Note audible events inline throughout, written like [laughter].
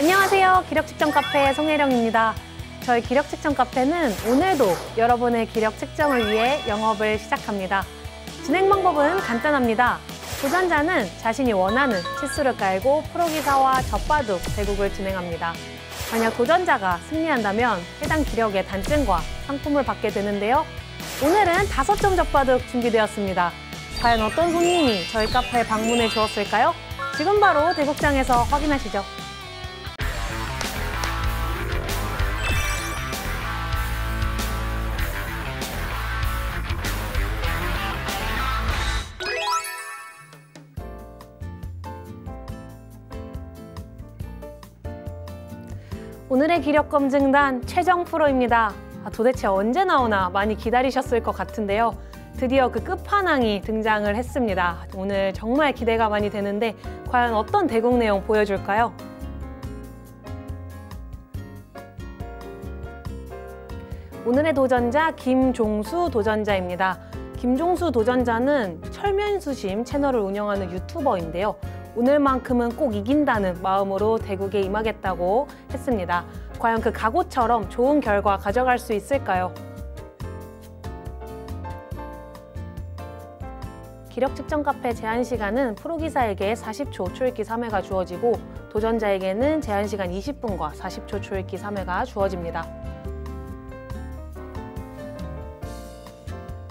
안녕하세요. 기력측정 카페 송혜령입니다. 저희 기력측정 카페는 오늘도 여러분의 기력측정을 위해 영업을 시작합니다. 진행 방법은 간단합니다. 도전자는 자신이 원하는 치수를 깔고 프로기사와 젖바둑 대국을 진행합니다. 만약 도전자가 승리한다면 해당 기력의 단증과 상품을 받게 되는데요. 오늘은 다섯 점 젖바둑 준비되었습니다. 과연 어떤 손님이 저희 카페에 방문해 주었을까요? 지금 바로 대국장에서 확인하시죠. 오늘의 기력 검증단 최정 프로입니다. 아, 도대체 언제 나오나 많이 기다리셨을 것 같은데요. 드디어 그 끝판왕이 등장을 했습니다. 오늘 정말 기대가 많이 되는데 과연 어떤 대국 내용 보여줄까요? 오늘의 도전자 김종수 도전자입니다. 김종수 도전자는 철면수심 채널을 운영하는 유튜버인데요. 오늘만큼은 꼭 이긴다는 마음으로 대국에 임하겠다고 했습니다. 과연 그 각오처럼 좋은 결과 가져갈 수 있을까요? 기력 측정 카페 제한 시간은 프로기사에게 40초 초읽기 3회가 주어지고 도전자에게는 제한 시간 20분과 40초 초읽기 3회가 주어집니다.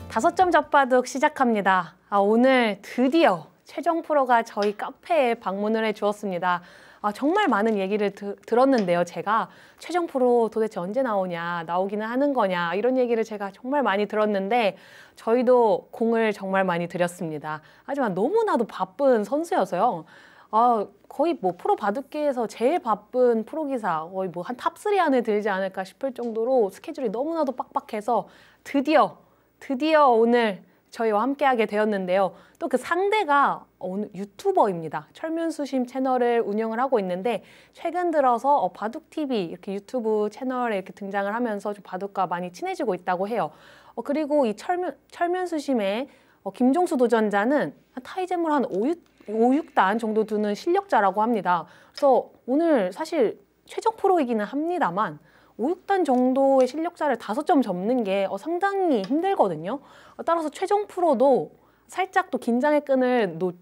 다섯 점 접바둑 시작합니다. 아, 오늘 드디어 최정 프로가 저희 카페에 방문을 해 주었습니다. 아, 정말 많은 얘기를 드, 들었는데요. 제가 최종 프로 도대체 언제 나오냐, 나오기는 하는 거냐 이런 얘기를 제가 정말 많이 들었는데 저희도 공을 정말 많이 들였습니다. 하지만 너무나도 바쁜 선수여서요. 아, 거의 뭐 프로 바둑계에서 제일 바쁜 프로 기사 거의 뭐 한 탑3 안에 들지 않을까 싶을 정도로 스케줄이 너무나도 빡빡해서 드디어 드디어 오늘 저희와 함께하게 되었는데요. 또 그 상대가 어느 유튜버입니다. 철면수심 채널을 운영을 하고 있는데 최근 들어서 어, 바둑 TV 이렇게 유튜브 채널에 이렇게 등장을 하면서 좀 바둑과 많이 친해지고 있다고 해요. 어, 그리고 이 철면 철면수심의 어, 김종수 도전자는 타이제물 한 5, 6, 5, 6단 정도 두는 실력자라고 합니다. 그래서 오늘 사실 최적 프로이기는 합니다만 5, 6단 정도의 실력자를 5점 접는 게 어, 상당히 힘들거든요. 어, 따라서 최종 프로도 살짝 또 긴장의 끈을 놓,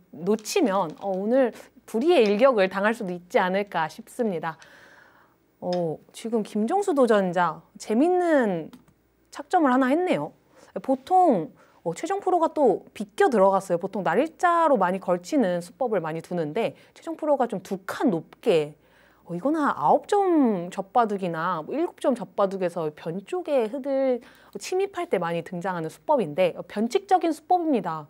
치면 어, 오늘 불의의 일격을 당할 수도 있지 않을까 싶습니다. 어, 지금 김정수 도전자 재밌는 착점을 하나 했네요. 보통 어, 최종 프로가 또 비껴 들어갔어요. 보통 날일자로 많이 걸치는 수법을 많이 두는데 최종 프로가 좀 두 칸 높게 어, 이거는 아홉 점 젖바둑이나 뭐 일곱 점 젖바둑에서 변쪽에 흙을 침입할 때 많이 등장하는 수법인데 어, 변칙적인 수법입니다.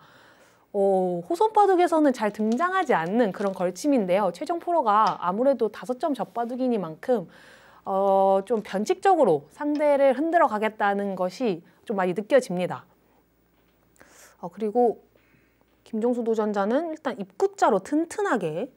어, 호선바둑에서는 잘 등장하지 않는 그런 걸침인데요. 최종 프로가 아무래도 다점 젖바둑이니만큼 어, 좀 변칙적으로 상대를 흔들어 가겠다는 것이 좀 많이 느껴집니다. 어, 그리고 김종수 도전자는 일단 입국자로 튼튼하게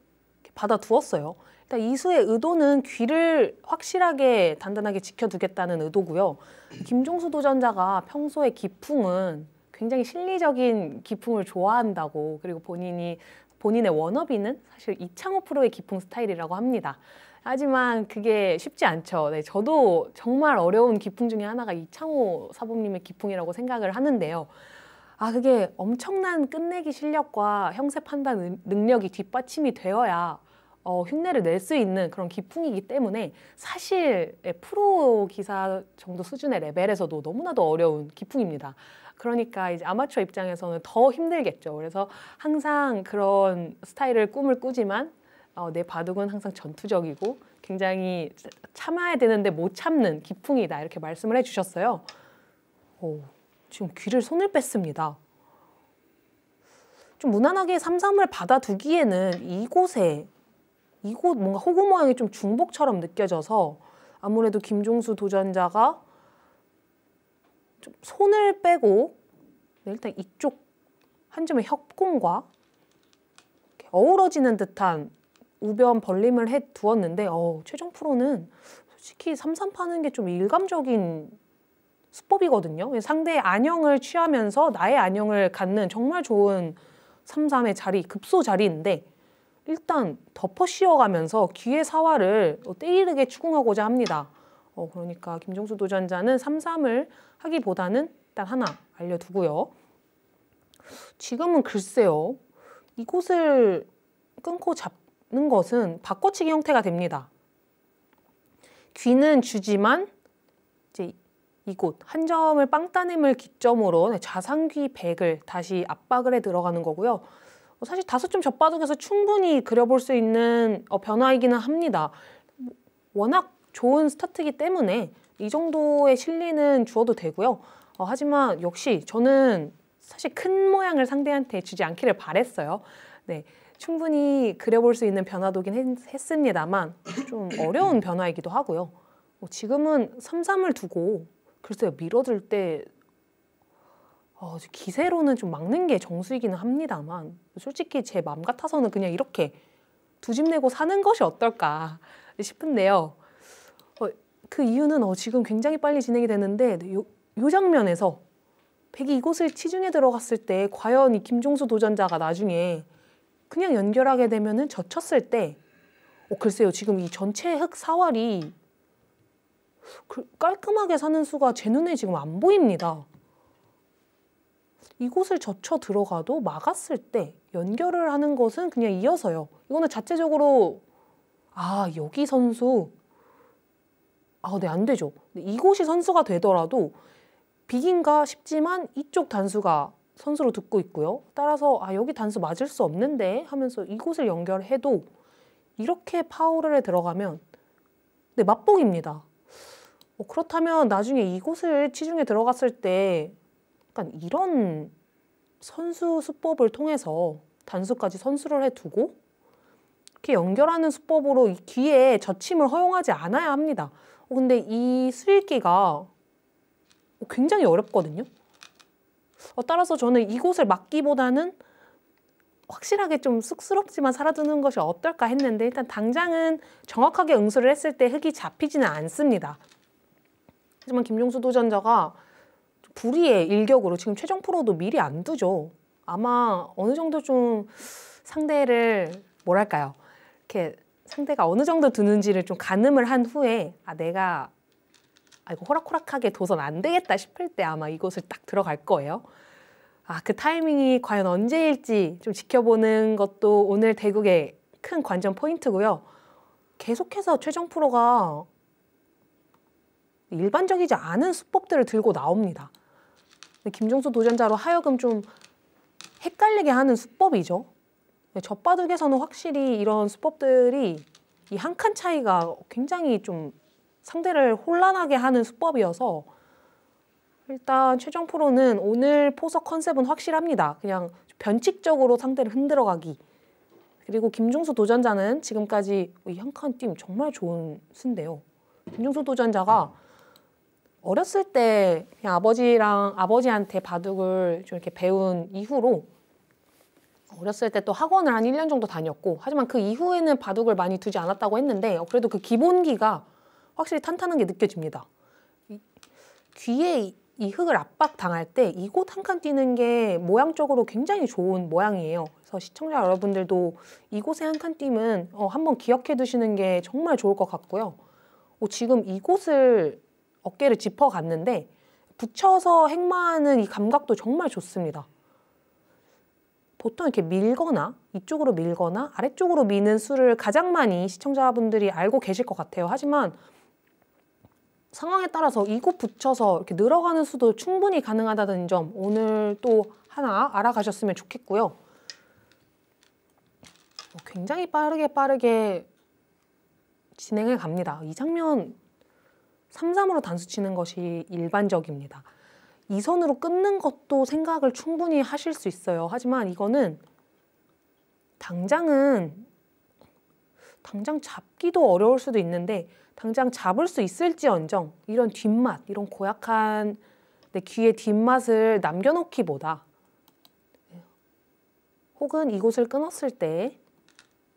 받아두었어요. 일단 그러니까 이수의 의도는 귀를 확실하게 단단하게 지켜두겠다는 의도고요. 김종수 도전자가 평소의 기풍은 굉장히 실리적인 기풍을 좋아한다고 그리고 본인이 본인의 워너비는 사실 이창호 프로의 기풍 스타일이라고 합니다. 하지만 그게 쉽지 않죠. 네, 저도 정말 어려운 기풍 중에 하나가 이창호 사범님의 기풍이라고 생각을 하는데요. 아 그게 엄청난 끝내기 실력과 형세 판단 능력이 뒷받침이 되어야 어, 흉내를 낼 수 있는 그런 기풍이기 때문에 사실 예, 프로 기사 정도 수준의 레벨에서도 너무나도 어려운 기풍입니다. 그러니까 이제 아마추어 입장에서는 더 힘들겠죠. 그래서 항상 그런 스타일을 꿈을 꾸지만 어, 내 바둑은 항상 전투적이고 굉장히 참아야 되는데 못 참는 기풍이다 이렇게 말씀을 해주셨어요. 오, 지금 귀를 손을 뺐습니다. 좀 무난하게 삼삼을 받아두기에는 이곳에 이곳 뭔가 호구 모양이 좀 중복처럼 느껴져서 아무래도 김종수 도전자가 좀 손을 빼고 네, 일단 이쪽 한 점의 협공과 어우러지는 듯한 우변 벌림을 해 두었는데 어, 최종 프로는 솔직히 삼삼 파는 게 좀 일감적인 수법이거든요. 상대의 안형을 취하면서 나의 안형을 갖는 정말 좋은 삼삼의 자리, 급소 자리인데 일단 덮어 씌워가면서 귀의 사활을 어, 때이르게 추궁하고자 합니다. 어, 그러니까 김종수 도전자는 삼삼을 하기보다는 일단 하나 알려두고요. 지금은 글쎄요. 이곳을 끊고 잡는 것은 바꿔치기 형태가 됩니다. 귀는 주지만 이제 이곳 한 점을 빵따님을 기점으로 좌상귀 네, 백을 다시 압박을 해 들어가는 거고요. 어, 사실 다섯 점 젖바둑에서 충분히 그려볼 수 있는 어, 변화이기는 합니다. 워낙 좋은 스타트이기 때문에 이 정도의 실리는 주어도 되고요. 어, 하지만 역시 저는 사실 큰 모양을 상대한테 주지 않기를 바랬어요. 네, 충분히 그려볼 수 있는 변화도긴 했, 습니다만좀 어려운 변화이기도 하고요. 어, 지금은 삼삼을 두고 글쎄요 밀어들 때 어, 기세로는 좀 막는 게 정수이기는 합니다만 솔직히 제 마음 같아서는 그냥 이렇게 두 집 내고 사는 것이 어떨까 싶은데요. 어, 그 이유는 어, 지금 굉장히 빨리 진행이 되는데 요, 요 장면에서 백이 이곳을 치중에 들어갔을 때 과연 이 김종수 도전자가 나중에 그냥 연결하게 되면은 젖혔을 때 어, 글쎄요 지금 이 전체 흙 사활이 그, 깔끔하게 사는 수가 제 눈에 지금 안 보입니다. 이곳을 젖혀 들어가도 막았을 때 연결을 하는 것은 그냥 이어서요. 이거는 자체적으로 아 여기 선수 아, 네, 안 되죠. 이곳이 선수가 되더라도 비긴가 싶지만 이쪽 단수가 선수로 듣고 있고요. 따라서 아, 여기 단수 맞을 수 없는데 하면서 이곳을 연결해도 이렇게 파울에 들어가면 네, 맞봉입니다. 어, 그렇다면 나중에 이곳을 치중에 들어갔을 때 약간 이런 선수 수법을 통해서 단수까지 선수를 해두고 이렇게 연결하는 수법으로 귀에젖힘을 허용하지 않아야 합니다. 어, 근데 이수기가 굉장히 어렵거든요. 어, 따라서 저는 이곳을 막기보다는 확실하게 좀 쑥스럽지만 사라지는 것이 어떨까 했는데 일단 당장은 정확하게 응수를 했을 때 흙이 잡히지는 않습니다. 하지만 김용수 도전자가 불의의 일격으로 지금 최종 프로도 미리 안 두죠. 아마 어느 정도 좀 상대를 뭐랄까요. 이렇게 상대가 어느 정도 두는지를 좀 가늠을 한 후에 아 내가 아 이거 호락호락하게 도선 안 되겠다 싶을 때 아마 이곳을 딱 들어갈 거예요. 아 그 타이밍이 과연 언제일지 좀 지켜보는 것도 오늘 대국의 큰 관전 포인트고요. 계속해서 최정 프로가 일반적이지 않은 수법들을 들고 나옵니다. 김종수 도전자로 하여금 좀 헷갈리게 하는 수법이죠. 네, 젖바둑에서는 확실히 이런 수법들이 이 한 칸 차이가 굉장히 좀 상대를 혼란하게 하는 수법이어서 일단 최종 프로는 오늘 포석 컨셉은 확실합니다. 그냥 변칙적으로 상대를 흔들어가기. 그리고 김종수 도전자는 지금까지 이 한 칸 팀 정말 좋은 순데요. 김종수 도전자가 어렸을 때 그냥 아버지랑 아버지한테 바둑을 좀 이렇게 배운 이후로 어렸을 때 또 학원을 한 1년 정도 다녔고 하지만 그 이후에는 바둑을 많이 두지 않았다고 했는데 그래도 그 기본기가 확실히 탄탄한 게 느껴집니다. 귀에 이 흙을 압박당할 때 이곳 한 칸 뛰는 게 모양적으로 굉장히 좋은 모양이에요. 그래서 시청자 여러분들도 이곳에 한 칸 뛰면 어, 한번 기억해 두시는 게 정말 좋을 것 같고요. 어, 지금 이곳을 어깨를 짚어갔는데 붙여서 행마하는 이 감각도 정말 좋습니다. 보통 이렇게 밀거나 이쪽으로 밀거나 아래쪽으로 미는 수를 가장 많이 시청자분들이 알고 계실 것 같아요. 하지만 상황에 따라서 이곳 붙여서 이렇게 늘어가는 수도 충분히 가능하다는 점 오늘 또 하나 알아가셨으면 좋겠고요. 어, 굉장히 빠르게 빠르게 진행해 갑니다. 이 장면 삼삼으로 단수 치는 것이 일반적입니다. 이 선으로 끊는 것도 생각을 충분히 하실 수 있어요. 하지만 이거는 당장은 당장 잡기도 어려울 수도 있는데 당장 잡을 수 있을지언정 이런 뒷맛, 이런 고약한 내 귀의 뒷맛을 남겨놓기보다 혹은 이곳을 끊었을 때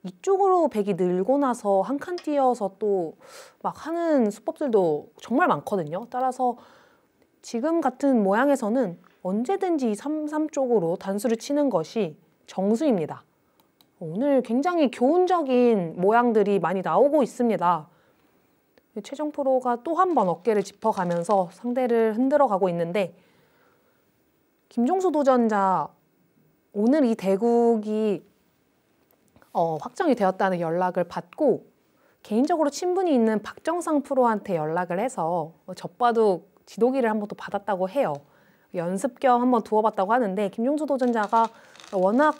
이쪽으로 백이 늘고 나서 한 칸 뛰어서 또 막 하는 수법들도 정말 많거든요. 따라서 지금 같은 모양에서는 언제든지 33쪽으로 단수를 치는 것이 정수입니다. 오늘 굉장히 교훈적인 모양들이 많이 나오고 있습니다. 최정 프로가 또 한 번 어깨를 짚어가면서 상대를 흔들어 가고 있는데 김종수 도전자 오늘 이 대국이 어, 확정이 되었다는 연락을 받고 개인적으로 친분이 있는 박정상 프로한테 연락을 해서 뭐 접바둑 지도기를 한번 또 받았다고 해요. 연습 겸 한번 두어봤다고 하는데 김종수 도전자가 워낙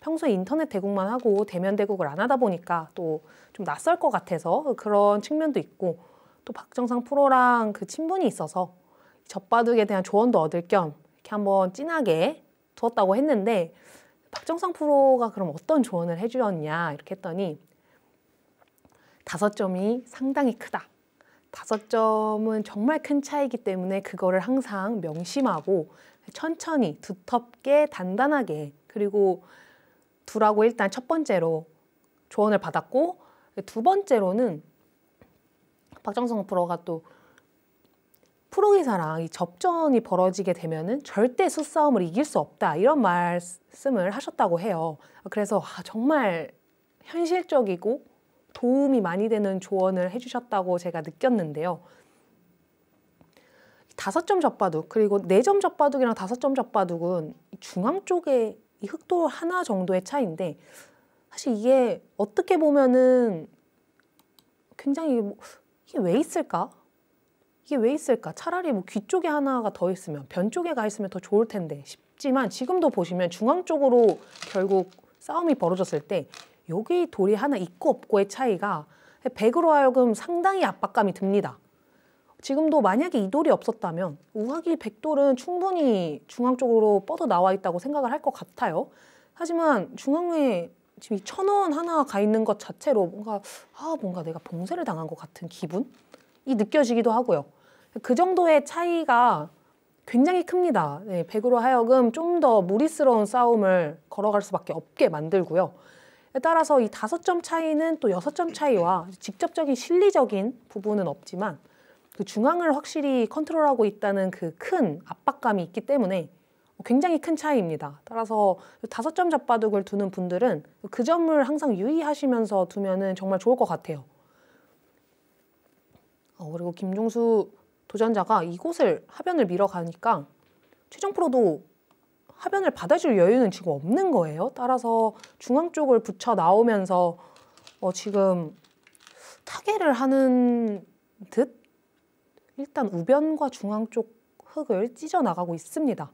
평소에 인터넷 대국만 하고 대면 대국을 안 하다 보니까 또 좀 낯설 것 같아서 그런 측면도 있고 또 박정상 프로랑 그 친분이 있어서 접바둑에 대한 조언도 얻을 겸 이렇게 한번 진하게 두었다고 했는데 박정성 프로가 그럼 어떤 조언을 해주었냐 이렇게 했더니 다섯 점이 상당히 크다. 다섯 점은 정말 큰 차이기 때문에 그거를 항상 명심하고 천천히 두텁게 단단하게 그리고 두라고 일단 첫 번째로 조언을 받았고 두 번째로는 박정성 프로가 또 프로기사랑이 접전이 벌어지게 되면은 절대 수싸움을 이길 수 없다 이런 말씀을 하셨다고 해요. 그래서 아, 정말 현실적이고 도움이 많이 되는 조언을 해주셨다고 제가 느꼈는데요. 다섯 점 젖바둑 그리고 네점 젖바둑이랑 다섯 점 젖바둑은 중앙 쪽에 이 흑돌 하나 정도의 차이인데 사실 이게 어떻게 보면은 굉장히 뭐 이게 왜 있을까? 이게 왜 있을까? 차라리 뭐귀 쪽에 하나가 더 있으면 변 쪽에 가 있으면 더 좋을 텐데 싶지만 지금도 보시면 중앙 쪽으로 결국 싸움이 벌어졌을 때 여기 돌이 하나 있고 없고의 차이가 100으로 하여금 상당히 압박감이 듭니다. 지금도 만약에 이 돌이 없었다면 우하기 100돌은 충분히 중앙 쪽으로 뻗어 나와 있다고 생각을 할 것 같아요. 하지만 중앙에 지금 이천원 하나 가 있는 것 자체로 뭔가 아 뭔가 내가 봉쇄를 당한 것 같은 기분? 이 느껴지기도 하고요. 그 정도의 차이가 굉장히 큽니다. 네, 100으로 하여금 좀 더 무리스러운 싸움을 걸어갈 수밖에 없게 만들고요. 따라서 이 다섯 점 차이는 또 여섯 점 차이와 직접적인 실리적인 부분은 없지만 그 중앙을 확실히 컨트롤하고 있다는 그 큰 압박감이 있기 때문에 굉장히 큰 차이입니다. 따라서 다섯 점 잡바둑을 두는 분들은 그 점을 항상 유의하시면서 두면 정말 좋을 것 같아요. 어, 그리고 김종수 도전자가 이곳을 하변을 밀어가니까 최종 프로도 하변을 받아줄 여유는 지금 없는 거예요. 따라서 중앙 쪽을 붙여 나오면서 어, 지금 타계를 하는 듯 일단 우변과 중앙 쪽 흙을 찢어 나가고 있습니다.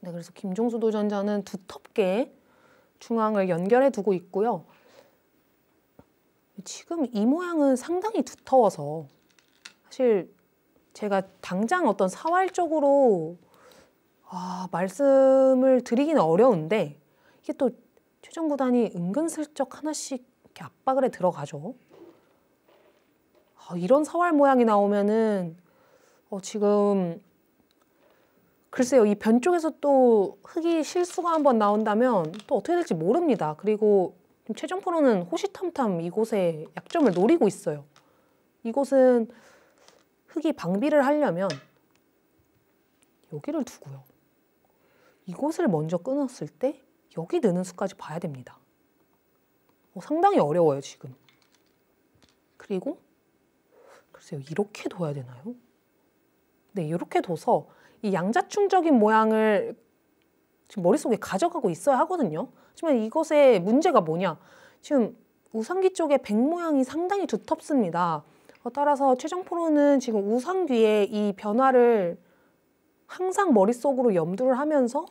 네, 그래서 김종수 도전자는 두텁게 중앙을 연결해 두고 있고요. 지금 이 모양은 상당히 두터워서 사실 제가 당장 어떤 사활적으로 아, 말씀을 드리기는 어려운데 이게 또 최종 구단이 은근슬쩍 하나씩 이렇게 압박을 해 들어가죠. 아, 이런 사활 모양이 나오면은 어, 지금 글쎄요 이 변 쪽에서 또 흙이 실수가 한번 나온다면 또 어떻게 될지 모릅니다. 그리고 최종 프로는 호시탐탐 이곳에 약점을 노리고 있어요. 이곳은 흙이 방비를 하려면 여기를 두고요. 이곳을 먼저 끊었을 때 여기 느는 수까지 봐야 됩니다. 어, 상당히 어려워요 지금. 그리고 글쎄요 이렇게 둬야 되나요? 네 이렇게 둬서 이 양자충적인 모양을 지금 머릿속에 가져가고 있어야 하거든요. 하지만 이것의 문제가 뭐냐? 지금 우상귀 쪽에백 모양이 상당히 두텁습니다. 어, 따라서 최정 프로는 지금 우상귀의 이 변화를 항상 머릿속으로 염두를 하면서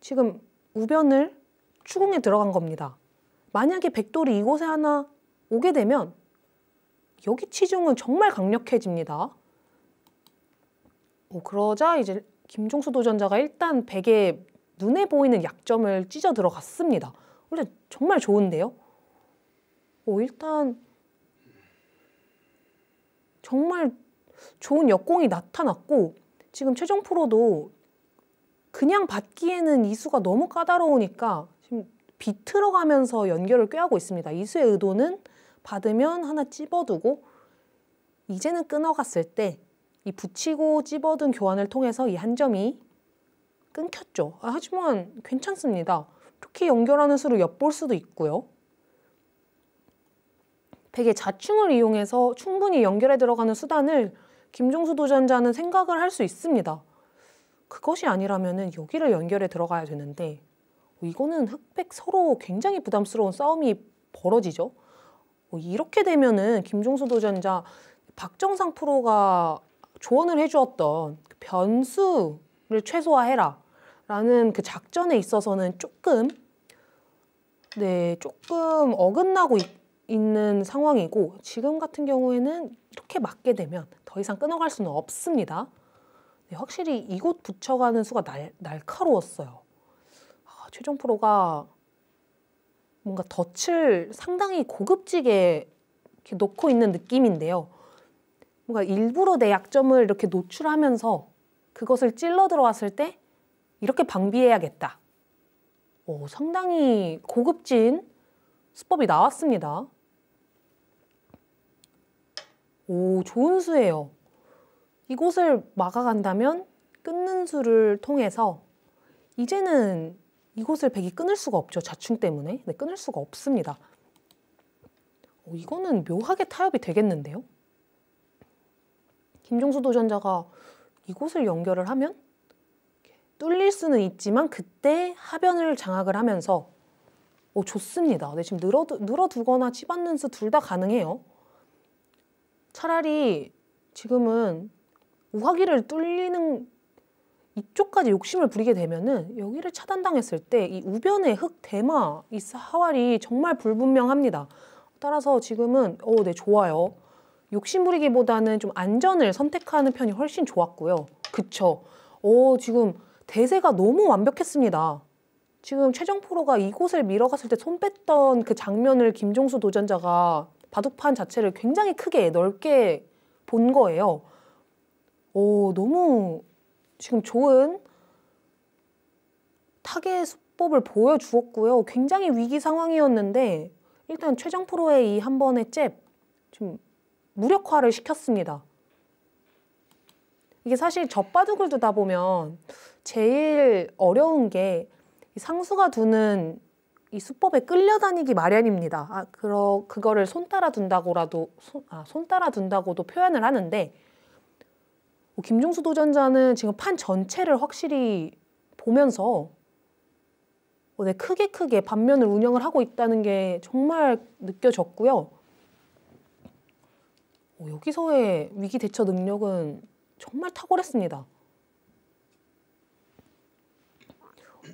지금 우변을 추궁에 들어간 겁니다. 만약에 백돌이 이곳에 하나 오게 되면 여기 치중은 정말 강력해집니다. 오, 뭐 그러자 이제 김종수 도전자가 일단 백의 눈에 보이는 약점을 찢어 들어갔습니다. 근데 정말 좋은데요? 어, 일단 정말 좋은 역공이 나타났고 지금 최종 프로도 그냥 받기에는 이수가 너무 까다로우니까 지금 비틀어가면서 연결을 꾀하고 있습니다. 이수의 의도는 받으면 하나 찝어두고 이제는 끊어갔을 때 이 붙이고 찝어둔 교환을 통해서 이 한 점이 끊겼죠. 아, 하지만 괜찮습니다. 이렇게 연결하는 수를 엿볼 수도 있고요. 백의 자충을 이용해서 충분히 연결에 들어가는 수단을 김종수 도전자는 생각을 할 수 있습니다. 그것이 아니라면 여기를 연결에 들어가야 되는데 어, 이거는 흑백 서로 굉장히 부담스러운 싸움이 벌어지죠. 어, 이렇게 되면은 김종수 도전자 박정상 프로가 조언을 해주었던 그 변수 를 최소화해라. 라는 그 작전에 있어서는 조금, 네, 조금 어긋나고 있, 있는 상황이고, 지금 같은 경우에는 이렇게 맞게 되면 더 이상 끊어갈 수는 없습니다. 네, 확실히 이곳 붙여가는 수가 날, 날카로웠어요. 아, 최종 프로가 뭔가 덫을 상당히 고급지게 이렇게 놓고 있는 느낌인데요. 뭔가 일부러 내 약점을 이렇게 노출하면서 그것을 찔러 들어왔을 때 이렇게 방비해야겠다. 오, 상당히 고급진 수법이 나왔습니다. 오, 좋은 수예요. 이곳을 막아간다면 끊는 수를 통해서 이제는 이곳을 백이 끊을 수가 없죠. 자충 때문에. 네, 끊을 수가 없습니다. 오, 이거는 묘하게 타협이 되겠는데요? 김종수 도전자가 이곳을 연결을 하면 뚫릴 수는 있지만 그때 하변을 장악을 하면서 오, 좋습니다. 네, 지금 늘어두, 늘어두거나 치받는 수 둘 다 가능해요. 차라리 지금은 우화기를 뚫리는 이쪽까지 욕심을 부리게 되면은 여기를 차단당했을 때 이 우변의 흙 대마 이 사활이 정말 불분명합니다. 따라서 지금은 어, 네, 좋아요. 욕심부리기보다는 좀 안전을 선택하는 편이 훨씬 좋았고요. 그쵸. 오, 지금 대세가 너무 완벽했습니다. 지금 최정 프로가 이곳을 밀어갔을 때 손 뺐던 그 장면을 김종수 도전자가 바둑판 자체를 굉장히 크게 넓게 본 거예요. 오, 너무 지금 좋은 타겟 수법을 보여주었고요. 굉장히 위기 상황이었는데 일단 최정 프로의 이 한 번의 잽좀 무력화를 시켰습니다. 이게 사실 젖바둑을 두다 보면 제일 어려운 게 상수가 두는 이 수법에 끌려다니기 마련입니다. 아, 그러, 그거를 손 따라 둔다고라도 손, 아, 손 따라 둔다고도 표현을 하는데 뭐 김종수 도전자는 지금 판 전체를 확실히 보면서 어, 네, 크게 크게 반면을 운영을 하고 있다는 게 정말 느껴졌고요. 어, 여기서의 위기 대처 능력은 정말 탁월했습니다.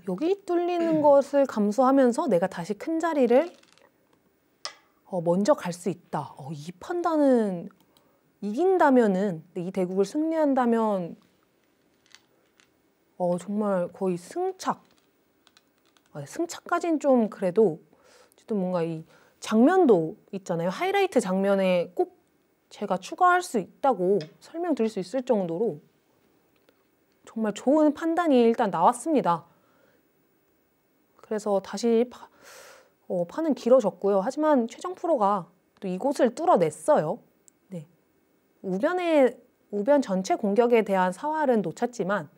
여기 뚫리는 [clears throat] 것을 감수하면서 내가 다시 큰 자리를 어, 먼저 갈 수 있다. 어, 이 판단은 이긴다면은 이 대국을 승리한다면 어, 정말 거의 승착 아, 승차까지는 좀 그래도 어 뭔가 이 장면도 있잖아요. 하이라이트 장면에 꼭 제가 추가할 수 있다고 설명드릴 수 있을 정도로 정말 좋은 판단이 일단 나왔습니다. 그래서 다시 파, 어, 판은 길어졌고요. 하지만 최정 프로가 또 이곳을 뚫어냈어요. 네. 우변의 우변 전체 공격에 대한 사활은 놓쳤지만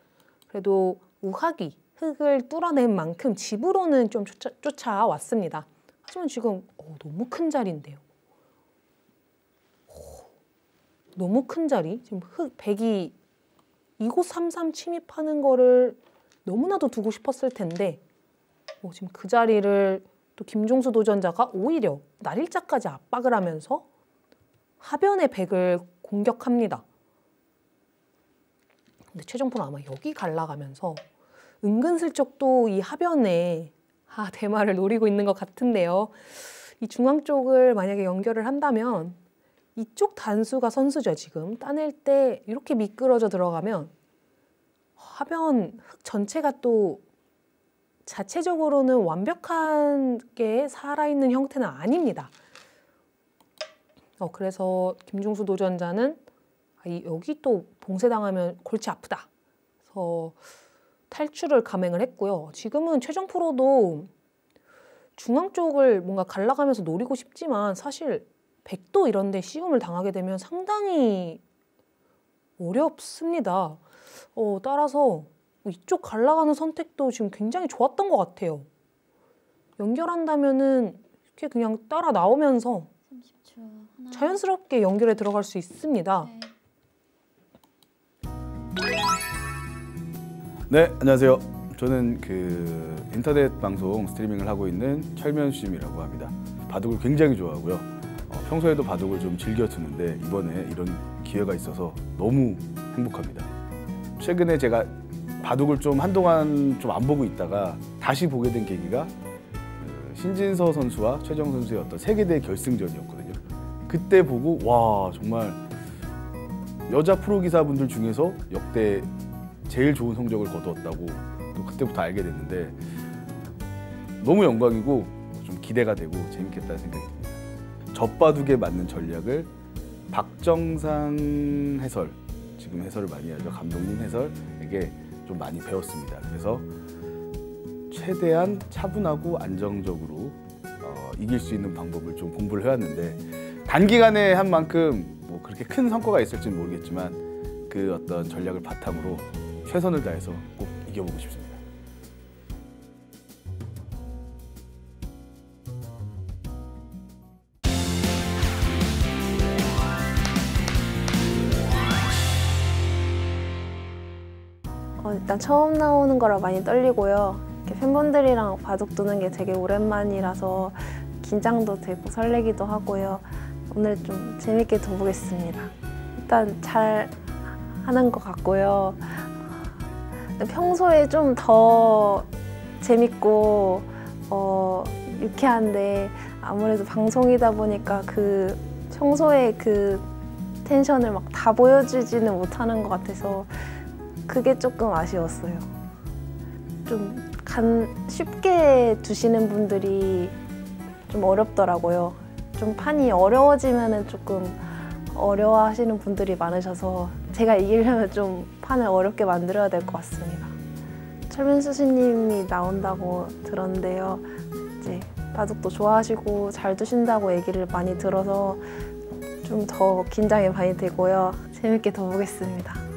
그래도 우학이 흙을 뚫어낸 만큼 집으로는 좀 쫓아, 쫓아왔습니다. 하지만 지금 어, 너무 큰 자리인데요. 너무 큰 자리 지금 흑 백이 이곳 삼삼 침입하는 거를 너무나도 두고 싶었을 텐데 뭐 지금 그 자리를 또 김종수 도전자가 오히려 날일자까지 압박을 하면서 하변의 백을 공격합니다. 근데 최종포는 아마 여기 갈라가면서 은근슬쩍 또 이 하변에 아 대마를 노리고 있는 것 같은데요. 이 중앙 쪽을 만약에 연결을 한다면 이쪽 단수가 선수죠 지금 따낼 때 이렇게 미끄러져 들어가면 화면 흙 전체가 또 자체적으로는 완벽하게 살아있는 형태는 아닙니다. 어, 그래서 김종수 도전자는 아, 이, 여기 또 봉쇄당하면 골치 아프다. 그래서 탈출을 감행을 했고요. 지금은 최종 프로도 중앙 쪽을 뭔가 갈라가면서 노리고 싶지만 사실 백도 이런 데시음을 당하게 되면 상당히 어렵습니다. 어, 따라서 뭐 이쪽 갈라가는 선택도 지금 굉장히 좋았던 것 같아요. 연결한다면은 이렇게 그냥 따라 나오면서 자연스럽게 연결에 들어갈 수 있습니다. 네. 네, 안녕하세요. 저는 그 인터넷 방송 스트리밍을 하고 있는 철면 씨이라고 합니다. 바둑을 굉장히 좋아하고요. 어, 평소에도 바둑을 좀 즐겨 두는데 이번에 이런 기회가 있어서 너무 행복합니다. 최근에 제가 바둑을 좀 한동안 좀 안 보고 있다가 다시 보게 된 계기가 그 신진서 선수와 최정 선수의 어떤 세계대 결승전이었거든요. 그때 보고 와 정말 여자 프로 기사분들 중에서 역대 제일 좋은 성적을 거두었다고 또 그때부터 알게 됐는데 너무 영광이고 좀 기대가 되고 재밌겠다는 생각이 듭니다. 젖바둑에 맞는 전략을 박정상 해설, 지금 해설을 많이 하죠. 감독님 해설에게 좀 많이 배웠습니다. 그래서 최대한 차분하고 안정적으로 어, 이길 수 있는 방법을 좀 공부를 해왔는데 단기간에 한 만큼 뭐 그렇게 큰 성과가 있을지는 모르겠지만 그 어떤 전략을 바탕으로 최선을 다해서 꼭 이겨보고 싶습니다. 어, 일단 처음 나오는 거라 많이 떨리고요. 팬분들이랑 바둑 두는 게 되게 오랜만이라서 긴장도 되고 설레기도 하고요. 오늘 좀 재밌게 둬보겠습니다. 일단 잘 하는 것 같고요. 평소에 좀 더 재밌고 어, 유쾌한데 아무래도 방송이다 보니까 그 평소에 그 텐션을 막 다 보여주지는 못하는 것 같아서 그게 조금 아쉬웠어요. 좀 간, 쉽게 두시는 분들이 좀 어렵더라고요. 좀 판이 어려워지면 조금 어려워하시는 분들이 많으셔서 제가 이기려면 좀 판을 어렵게 만들어야 될 것 같습니다. 철민수 씨님이 나온다고 들었는데요. 이제 바둑도 좋아하시고 잘 두신다고 얘기를 많이 들어서 좀 더 긴장이 많이 되고요. 재밌게 더 보겠습니다.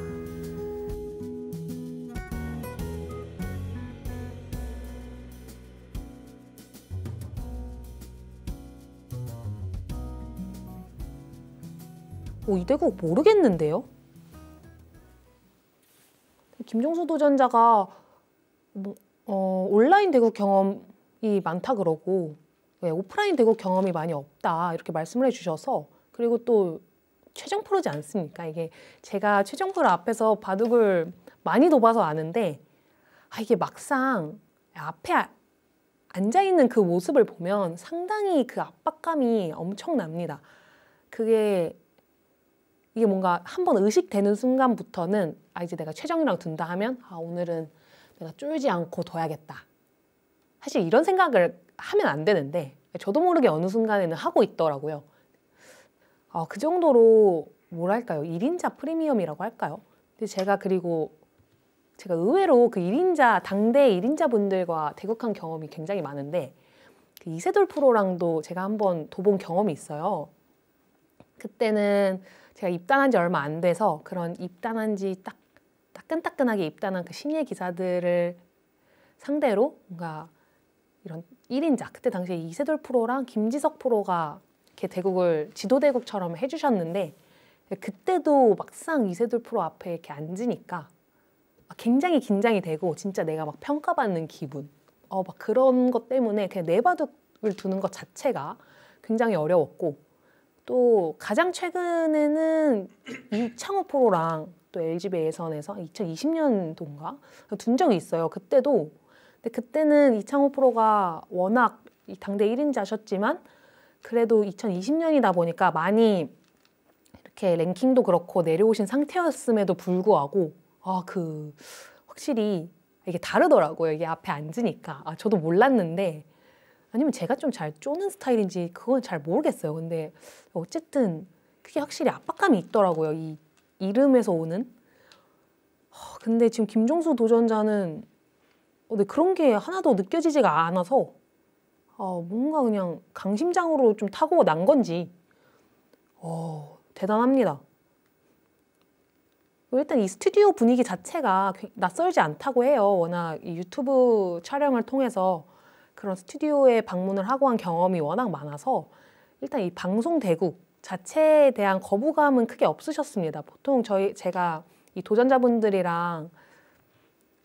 어, 이대국 모르겠는데요? 김종수 도전자가 뭐, 어, 온라인 대국 경험이 많다 그러고 네, 오프라인 대국 경험이 많이 없다 이렇게 말씀을 해주셔서 그리고 또 최종 프로지 않습니까? 이게 제가 최종 프로 앞에서 바둑을 많이 둬봐서 아는데 아, 이게 막상 앞에 아, 앉아있는 그 모습을 보면 상당히 그 압박감이 엄청납니다. 그게 이게 뭔가 한 번 의식되는 순간부터는 아 이제 내가 최정이랑 둔다 하면 아 오늘은 내가 쫄지 않고 둬야겠다. 사실 이런 생각을 하면 안 되는데 저도 모르게 어느 순간에는 하고 있더라고요. 아, 그 정도로 뭐랄까요? 1인자 프리미엄이라고 할까요? 근데 제가 그리고 제가 의외로 그 1인자 당대 1인자 분들과 대극한 경험이 굉장히 많은데 그 이세돌 프로랑도 제가 한번 도본 경험이 있어요. 그때는 제가 입단한 지 얼마 안 돼서 그런 입단한 지딱 따끈따끈하게 입단한 그 신예 기사들을 상대로 뭔가 이런 1인자 그때 당시에 이세돌 프로랑 김지석 프로가 이렇게 대국을 지도대국처럼 해주셨는데 그때도 막상 이세돌 프로 앞에 이렇게 앉으니까 굉장히 긴장이 되고 진짜 내가 막 평가받는 기분 어 막 그런 것 때문에 그냥 내바둑을 두는 것 자체가 굉장히 어려웠고 또 가장 최근에는 이창호 프로랑 또 LG배 예선에서 2020년도인가 둔 적이 있어요. 그때도 근데 그때는 이창호 프로가 워낙 당대 1인자셨지만 그래도 2020년이다 보니까 많이 이렇게 랭킹도 그렇고 내려오신 상태였음에도 불구하고 아 그 확실히 이게 다르더라고요. 이게 앞에 앉으니까 아 저도 몰랐는데 아니면 제가 좀 잘 쪼는 스타일인지 그건 잘 모르겠어요. 근데 어쨌든 그게 확실히 압박감이 있더라고요. 이 이름에서 오는. 근데 지금 김종수 도전자는 어, 근데 그런 게 하나도 느껴지지가 않아서 어, 뭔가 그냥 강심장으로 좀 타고 난 건지 어, 대단합니다. 뭐 일단 이 스튜디오 분위기 자체가 낯설지 않다고 해요. 워낙 유튜브 촬영을 통해서 그런 스튜디오에 방문을 하고 한 경험이 워낙 많아서 일단 이 방송 대국 자체에 대한 거부감은 크게 없으셨습니다. 보통 저희 제가 이 도전자분들이랑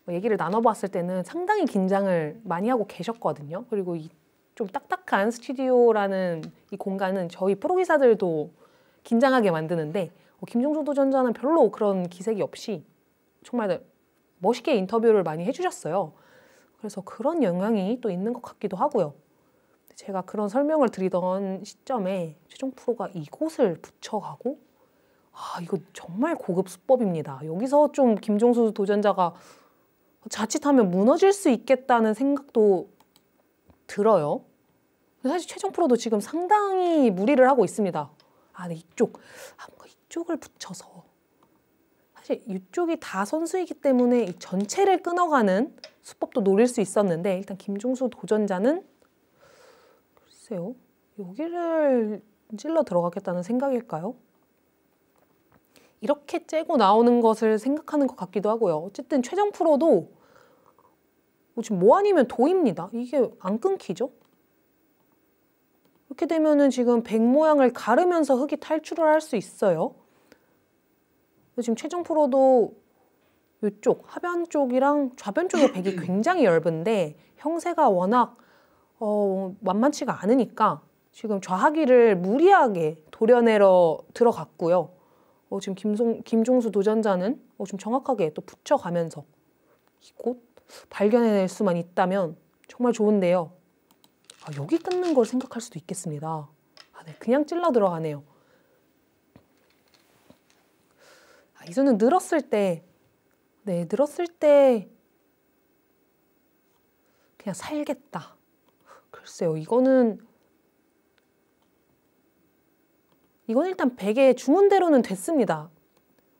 뭐 얘기를 나눠봤을 때는 상당히 긴장을 많이 하고 계셨거든요. 그리고 이 좀 딱딱한 스튜디오라는 이 공간은 저희 프로기사들도 긴장하게 만드는데 뭐 김종수 도전자는 별로 그런 기색이 없이 정말 멋있게 인터뷰를 많이 해주셨어요. 그래서 그런 영향이 또 있는 것 같기도 하고요. 제가 그런 설명을 드리던 시점에 최종 프로가 이곳을 붙여가고 아 이거 정말 고급 수법입니다. 여기서 좀 김종수 도전자가 자칫하면 무너질 수 있겠다는 생각도 들어요. 사실 최종 프로도 지금 상당히 무리를 하고 있습니다. 아, 이쪽. 아, 뭔가 이쪽을 붙여서 사실 이쪽이 다 선수이기 때문에 이 전체를 끊어가는 수법도 노릴 수 있었는데 일단 김종수 도전자는 글쎄요. 여기를 찔러 들어가겠다는 생각일까요? 이렇게 째고 나오는 것을 생각하는 것 같기도 하고요. 어쨌든 최정 프로도 뭐 지금 뭐 아니면 도입니다. 이게 안 끊기죠? 이렇게 되면은 지금 백 모양을 가르면서 흙이 탈출을 할 수 있어요. 지금 최종 프로도 이쪽 하변 쪽이랑 좌변 쪽의 [clears throat] 백이 굉장히 넓은데 형세가 워낙 어, 만만치가 않으니까 지금 좌하기를 무리하게 도려내러 들어갔고요. 어, 지금 김송, 김종수 도전자는 어, 좀 정확하게 또 붙여가면서 이곳 발견해낼 수만 있다면 정말 좋은데요. 아, 여기 끊는 걸 생각할 수도 있겠습니다. 아, 네, 그냥 찔러 들어가네요. 이수는 늘었을 때, 네, 늘었을 때 그냥 살겠다. 글쎄요, 이거는 이건 일단 100의 주문대로는 됐습니다.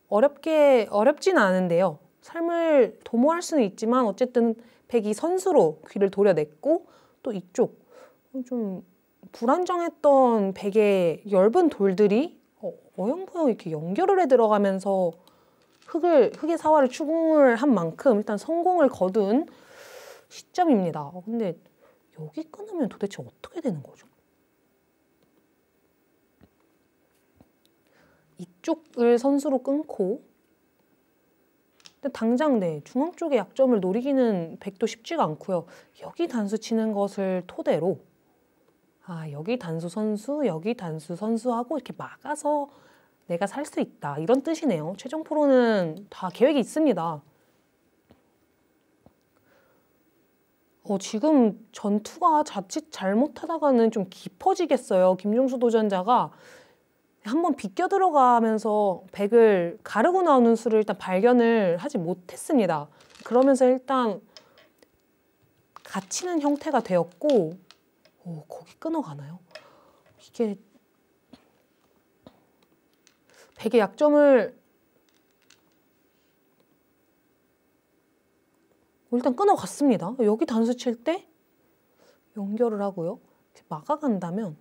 어렵게 어렵진 않은데요. 삶을 도모할 수는 있지만 어쨌든 100이 선수로 귀를 도려냈고 또 이쪽 좀 불안정했던 100의 엷은 돌들이 어, 어영부영 이렇게 연결을 해 들어가면서 흙을 흙의 사활을 추궁을 한 만큼 일단 성공을 거둔 시점입니다. 어, 근데 여기 끊으면 도대체 어떻게 되는 거죠? 이쪽을 선수로 끊고 근데 당장 네 중앙 쪽의 약점을 노리기는 백도 쉽지가 않고요. 여기 단수 치는 것을 토대로 아, 여기 단수 선수, 여기 단수 선수하고 이렇게 막아서 내가 살 수 있다. 이런 뜻이네요. 최종 프로는 다 계획이 있습니다. 어, 지금 전투가 자칫 잘못하다가는 좀 깊어지겠어요. 김종수 도전자가 한 번 비껴 들어가면서 백을 가르고 나오는 수를 일단 발견을 하지 못했습니다. 그러면서 일단 갇히는 형태가 되었고 오, 어, 거기 끊어가나요? 이게 백의 약점을 어, 일단 끊어갔습니다. 여기 단수 칠 때 연결을 하고요. 막아간다면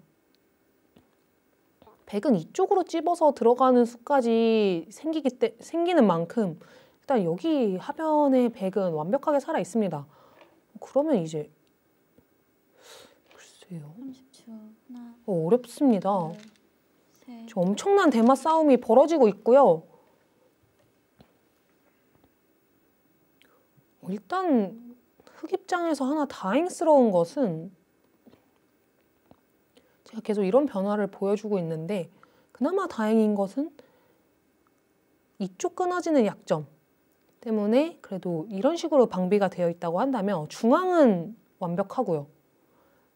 백은 이쪽으로 찝어서 들어가는 수까지 생기기 때, 생기는 만큼 일단 여기 하변의 백은 완벽하게 살아 있습니다. 그러면 이제 돼요? 30초. 하나. 어, 어렵습니다. 저 엄청난 대마 싸움이 벌어지고 있고요. 어, 일단 흑입장에서 하나 다행스러운 것은 제가 계속 이런 변화를 보여주고 있는데 그나마 다행인 것은 이쪽 끊어지는 약점 때문에 그래도 이런 식으로 방비가 되어 있다고 한다면 어, 중앙은 완벽하고요.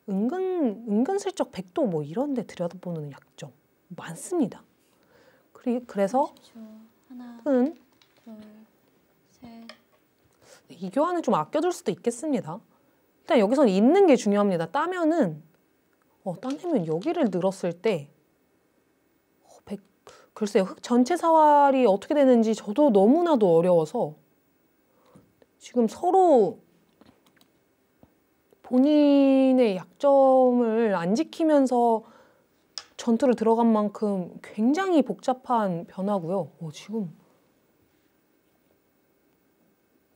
은근 은근슬쩍 백도 뭐 이런 데 들여다보는 약점 많습니다. 그리, 그래서 은이 네, 교환은 좀 아껴둘 수도 있겠습니다. 일단 여기선 있는 게 중요합니다. 따면은 어, 따내면 여기를 늘었을 때 어, 백, 글쎄요 흙 전체 사활이 어떻게 되는지 저도 너무나도 어려워서 지금 서로 본인의 약점을 안 지키면서 전투를 들어간 만큼 굉장히 복잡한 변화고요. 오, 어, 지금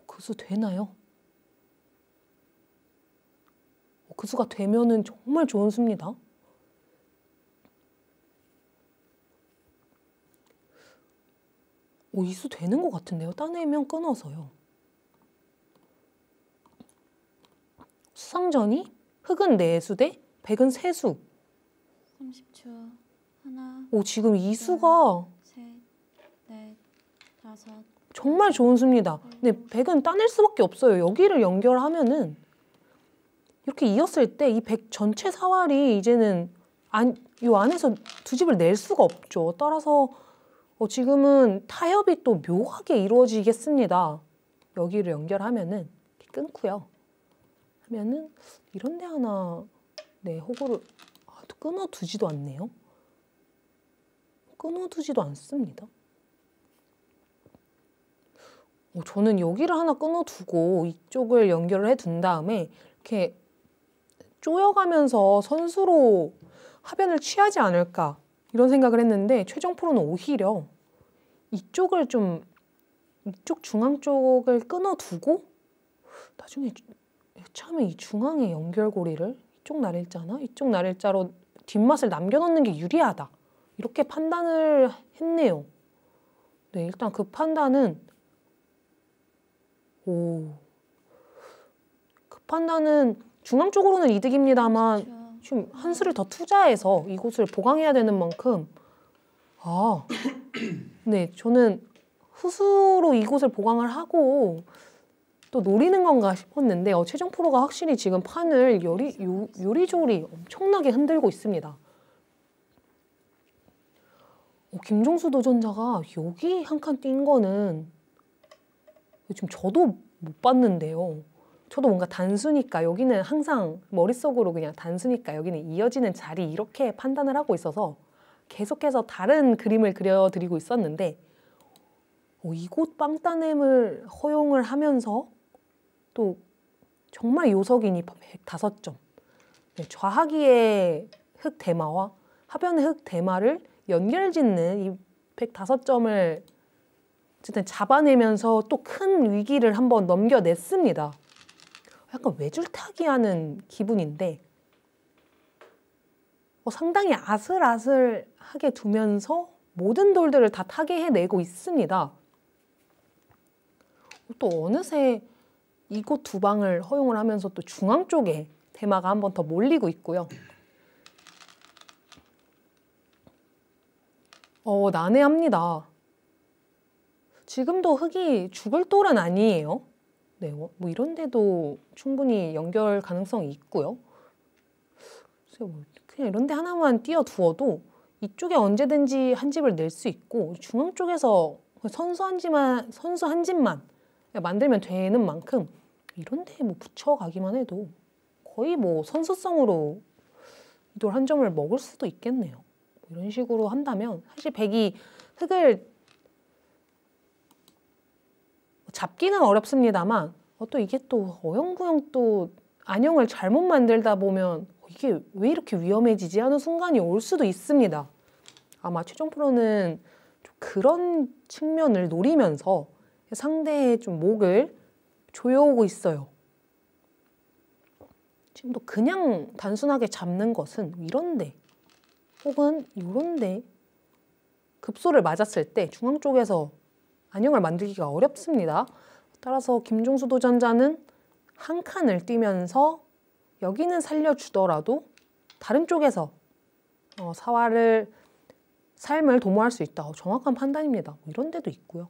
그 수 되나요? 어, 그 수가 되면은 정말 좋은 수입니다. 오, 어, 이수 되는 것 같은데요. 따내면 끊어서요. 수상전이 흑은 내수대 네 백은 세수 30초 하나 오 지금 이 수가 셋넷 다섯 정말 좋은 수입니다 네. 근데 백은 따낼 수밖에 없어요 여기를 연결하면은 이렇게 이었을 때 이 백 전체 사활이 이제는 안, 요 안에서 두 집을 낼 수가 없죠 따라서 어, 지금은 타협이 또 묘하게 이루어지겠습니다 여기를 연결하면은 끊고요 하면은 이런 데 하나 네, 호구를 아, 끊어두지도 않네요. 끊어두지도 않습니다. 어, 저는 여기를 하나 끊어두고 이쪽을 연결을 해 둔 다음에 이렇게 쪼여가면서 선수로 합연을 취하지 않을까 이런 생각을 했는데 최종 프로는 오히려 이쪽을 좀 이쪽 중앙 쪽을 끊어두고 나중에 처음에 이 중앙의 연결고리를 이쪽 날일자나 이쪽 날일자로 뒷맛을 남겨놓는 게 유리하다. 이렇게 판단을 했네요. 네, 일단 그 판단은 오. 그 판단은 중앙 쪽으로는 이득입니다만 지금 그렇죠. 한 수를 더 투자해서 이곳을 보강해야 되는 만큼 아. [coughs] 네, 저는 후수로 이곳을 보강을 하고 또 노리는 건가 싶었는데 어, 최종 프로가 확실히 지금 판을 요리, 요, 요리조리 엄청나게 흔들고 있습니다. 어, 김종수 도전자가 여기 한 칸 뛴 거는 지금 저도 못 봤는데요. 저도 뭔가 단수니까 여기는 항상 머릿속으로 그냥 단수니까 여기는 이어지는 자리 이렇게 판단을 하고 있어서 계속해서 다른 그림을 그려드리고 있었는데 어, 이곳 빵따냄을 허용을 하면서 또 정말 요석이니 105점. 좌하기의 흑대마와 하변의 흑대마를 연결짓는 이 105점을 어쨌든 잡아내면서 또 큰 위기를 한번 넘겨냈습니다. 약간 외줄타기하는 기분인데 어, 상당히 아슬아슬하게 두면서 모든 돌들을 다 타게 해내고 있습니다. 어, 또 어느새 이곳 두 방을 허용을 하면서 또 중앙 쪽에 테마가 한 번 더 몰리고 있고요. 어, 난해합니다. 지금도 흙이 죽을 또는 아니에요. 네, 어, 뭐 이런데도 충분히 연결 가능성이 있고요. 뭐 그냥 이런데 하나만 띄워두어도 이쪽에 언제든지 한 집을 낼 수 있고 중앙 쪽에서 선수 한 집만 선수 한 집만 그러니까 만들면 되는 만큼 이런 데뭐 붙여가기만 해도 거의 뭐 선수성으로 이 돌 한 점을 먹을 수도 있겠네요. 이런 식으로 한다면 사실 백이 흙을 잡기는 어렵습니다만 또 이게 또 어영부영 또 안형을 잘못 만들다 보면 이게 왜 이렇게 위험해지지 하는 순간이 올 수도 있습니다. 아마 최종 프로는 그런 측면을 노리면서 상대의 좀 목을 조여오고 있어요. 지금도 그냥 단순하게 잡는 것은 이런데 혹은 요런데 급소를 맞았을 때 중앙 쪽에서 안형을 만들기가 어렵습니다. 따라서 김종수 도전자는 한 칸을 뛰면서 여기는 살려주더라도 다른 쪽에서 어, 사활을 삶을 도모할 수 있다. 어, 정확한 판단입니다. 뭐 이런 데도 있고요.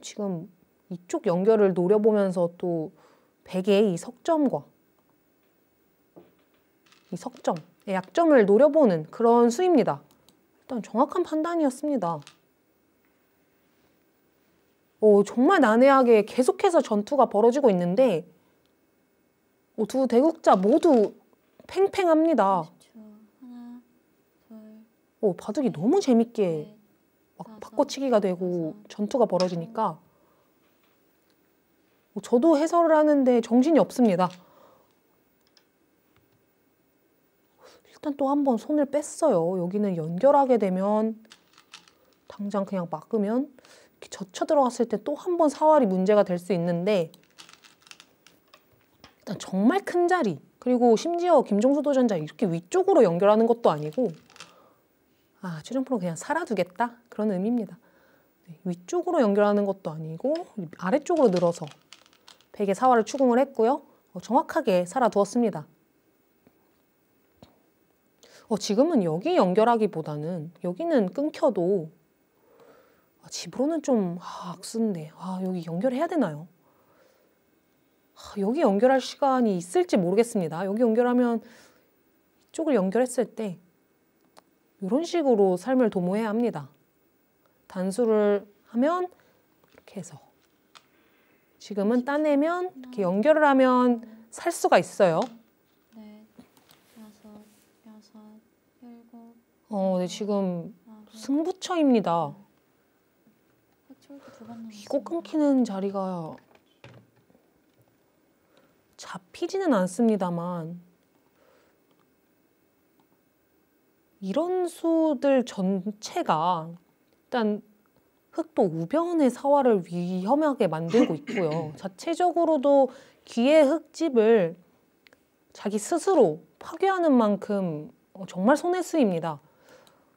지금 이쪽 연결을 노려보면서 또 베개의 이 석점과 이 석점, 약점을 노려보는 그런 수입니다. 일단 정확한 판단이었습니다. 어, 정말 난해하게 계속해서 전투가 벌어지고 있는데 어, 두 대국자 모두 팽팽합니다. 어, 바둑이 너무 재밌게 네. 막 바꿔치기가 되고 전투가 벌어지니까 뭐 저도 해설을 하는데 정신이 없습니다. 일단 또 한번 손을 뺐어요. 여기는 연결하게 되면 당장 그냥 막으면 젖혀 들어갔을 때 또 한 번 사활이 문제가 될 수 있는데 일단 정말 큰 자리 그리고 심지어 김종수 도전자 이렇게 위쪽으로 연결하는 것도 아니고 아, 최종 프로 그냥 살아두겠다 그런 의미입니다. 네, 위쪽으로 연결하는 것도 아니고 아래쪽으로 늘어서 베개 사활을 추궁을 했고요. 어, 정확하게 살아두었습니다. 어, 지금은 여기 연결하기보다는 여기는 끊겨도 아, 집으로는 좀 아, 악순데 아, 여기 연결해야 되나요? 아, 여기 연결할 시간이 있을지 모르겠습니다. 여기 연결하면 이쪽을 연결했을 때 이런 식으로 삶을 도모해야 합니다. 단수를 하면 이렇게 해서 지금은 따내면 이렇게 연결을 하면 살 수가 있어요. 네. 어, 네, 지금 아, 네. 승부처입니다. 아, 이거 끊기는 자리가 잡히지는 않습니다만 이런 수들 전체가 일단 흙도 우변의 사활을 위험하게 만들고 있고요. [clears throat] 자체적으로도 귀의 흙집을 자기 스스로 파괴하는 만큼 어, 정말 손해수입니다.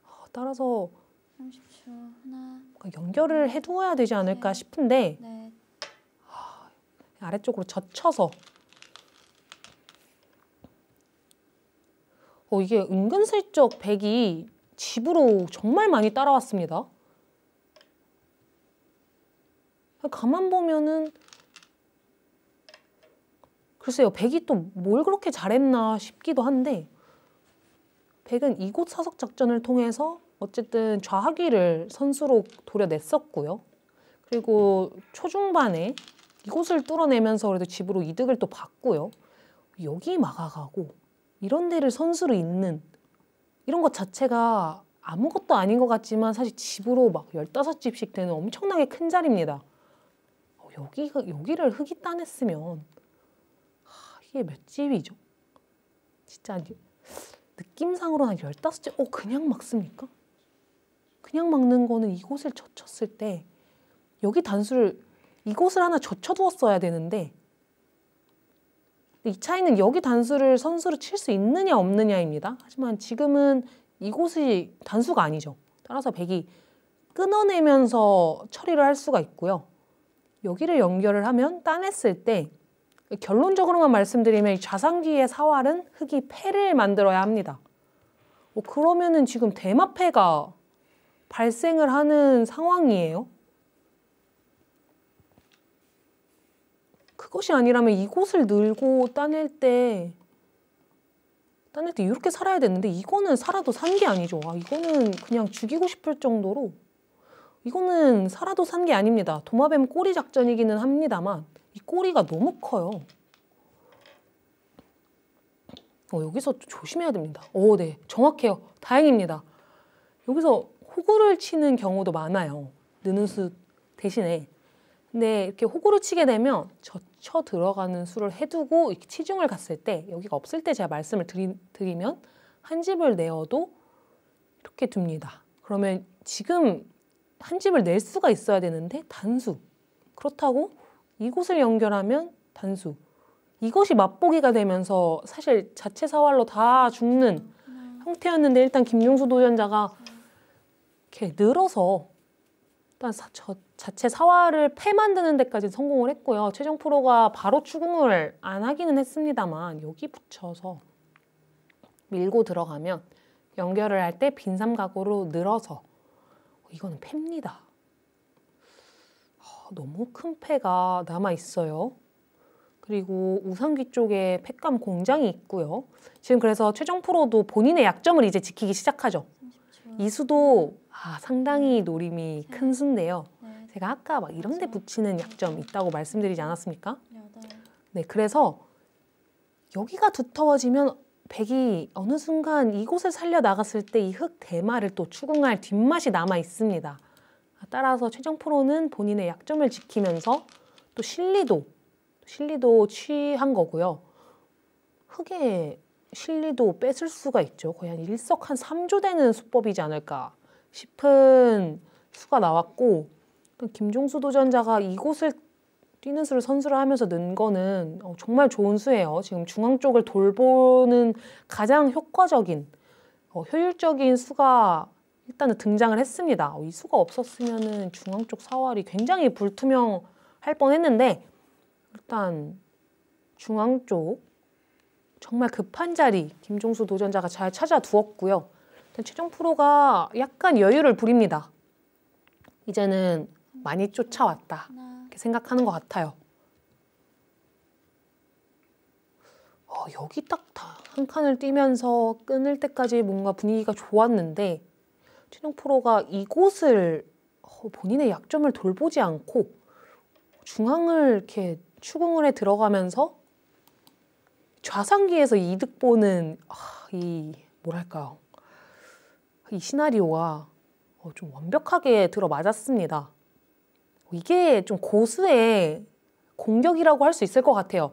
아, 따라서 하나. 연결을 해두어야 되지 않을까 네. 싶은데 네. 아, 아래쪽으로 젖혀서 어, 이게 은근슬쩍 백이 집으로 정말 많이 따라왔습니다. 가만 보면은 글쎄요 백이 또 뭘 그렇게 잘했나 싶기도 한데 백은 이곳 사석 작전을 통해서 어쨌든 좌하기를 선수로 도려냈었고요. 그리고 초중반에 이곳을 뚫어내면서 그래도 집으로 이득을 또 봤고요. 여기 막아가고 이런 데를 선수로 있는 이런 것 자체가 아무것도 아닌 것 같지만 사실 집으로 막1 5 집씩 되는 엄청나게 큰 자리입니다. 어, 여기 여기를 흙이 따냈으면 하, 이게 몇 집이죠? 진짜 느낌상으로 한열다 집, 어 그냥 막습니까? 그냥 막는 거는 이곳을 젖혔을 때 여기 단수를 이곳을 하나 젖혀두었어야 되는데 이 차이는 여기 단수를 선수로 칠 수 있느냐 없느냐입니다. 하지만 지금은 이곳이 단수가 아니죠. 따라서 백이 끊어내면서 처리를 할 수가 있고요. 여기를 연결을 하면 따냈을 때 결론적으로만 말씀드리면 좌상기의 사활은 흙이 패를 만들어야 합니다. 뭐 그러면은 지금 대마패가 발생을 하는 상황이에요. 이것이 아니라면 이곳을 늘고 따낼 때 따낼 때 이렇게 살아야 되는데 이거는 살아도 산 게 아니죠. 아, 이거는 그냥 죽이고 싶을 정도로 이거는 살아도 산 게 아닙니다. 도마뱀 꼬리 작전이기는 합니다만 이 꼬리가 너무 커요. 어, 여기서 조심해야 됩니다. 오, 어, 네, 정확해요. 다행입니다. 여기서 호구를 치는 경우도 많아요. 느는 수 대신에 네, 이렇게 호구로 치게 되면 젖혀 들어가는 수를 해두고 이렇게 치중을 갔을 때 여기가 없을 때 제가 말씀을 드리, 드리면 한 집을 내어도 이렇게 둡니다. 그러면 지금 한 집을 낼 수가 있어야 되는데 단수. 그렇다고 이곳을 연결하면 단수. 이것이 맛보기가 되면서 사실 자체 사활로 다 죽는 네. 형태였는데 일단 김용수 도전자가 네. 이렇게 늘어서 일단 그러니까 사, 저 자체 사활을 폐 만드는 데까지 성공을 했고요. 최종 프로가 바로 추궁을 안 하기는 했습니다만 여기 붙여서 밀고 들어가면 연결을 할 때 빈삼각으로 늘어서 이거는 패입니다. 아, 너무 큰 패가 남아있어요. 그리고 우상귀 쪽에 팩감 공장이 있고요. 지금 그래서 최종 프로도 본인의 약점을 이제 지키기 시작하죠. 이수도 아, 상당히 네. 노림이 네. 큰 수인데요. 네. 제가 아까 막 이런 데 붙이는 약점 있다고 말씀드리지 않았습니까? 네, 그래서 여기가 두터워지면 백이 어느 순간 이곳을 살려 나갔을 때 이 흙 대마를 또 추궁할 뒷맛이 남아 있습니다. 따라서 최정 프로는 본인의 약점을 지키면서 또 실리도, 실리도 취한 거고요. 흙에 실리도 뺏을 수가 있죠. 거의 한 일석 한 3조 되는 수법이지 않을까 싶은 수가 나왔고 김종수 도전자가 이곳을 뛰는 수를 선수를 하면서 는 거는 어, 정말 좋은 수예요. 지금 중앙 쪽을 돌보는 가장 효과적인 어, 효율적인 수가 일단은 등장을 했습니다. 어, 이 수가 없었으면 은 중앙 쪽 사활이 굉장히 불투명할 뻔했는데 일단 중앙 쪽 정말 급한 자리 김종수 도전자가 잘 찾아두었고요. 최종 프로가 약간 여유를 부립니다. 이제는 많이 쫓아왔다 네. 이렇게 생각하는 것 같아요. 어, 여기 딱 한 칸을 뛰면서 끊을 때까지 뭔가 분위기가 좋았는데 최종 프로가 이곳을 어, 본인의 약점을 돌보지 않고 중앙을 이렇게 추궁을 해 들어가면서 좌상기에서 이득 보는 아, 이 뭐랄까요 이 시나리오가 어, 좀 완벽하게 들어맞았습니다. 이게 좀 고수의 공격이라고 할 수 있을 것 같아요.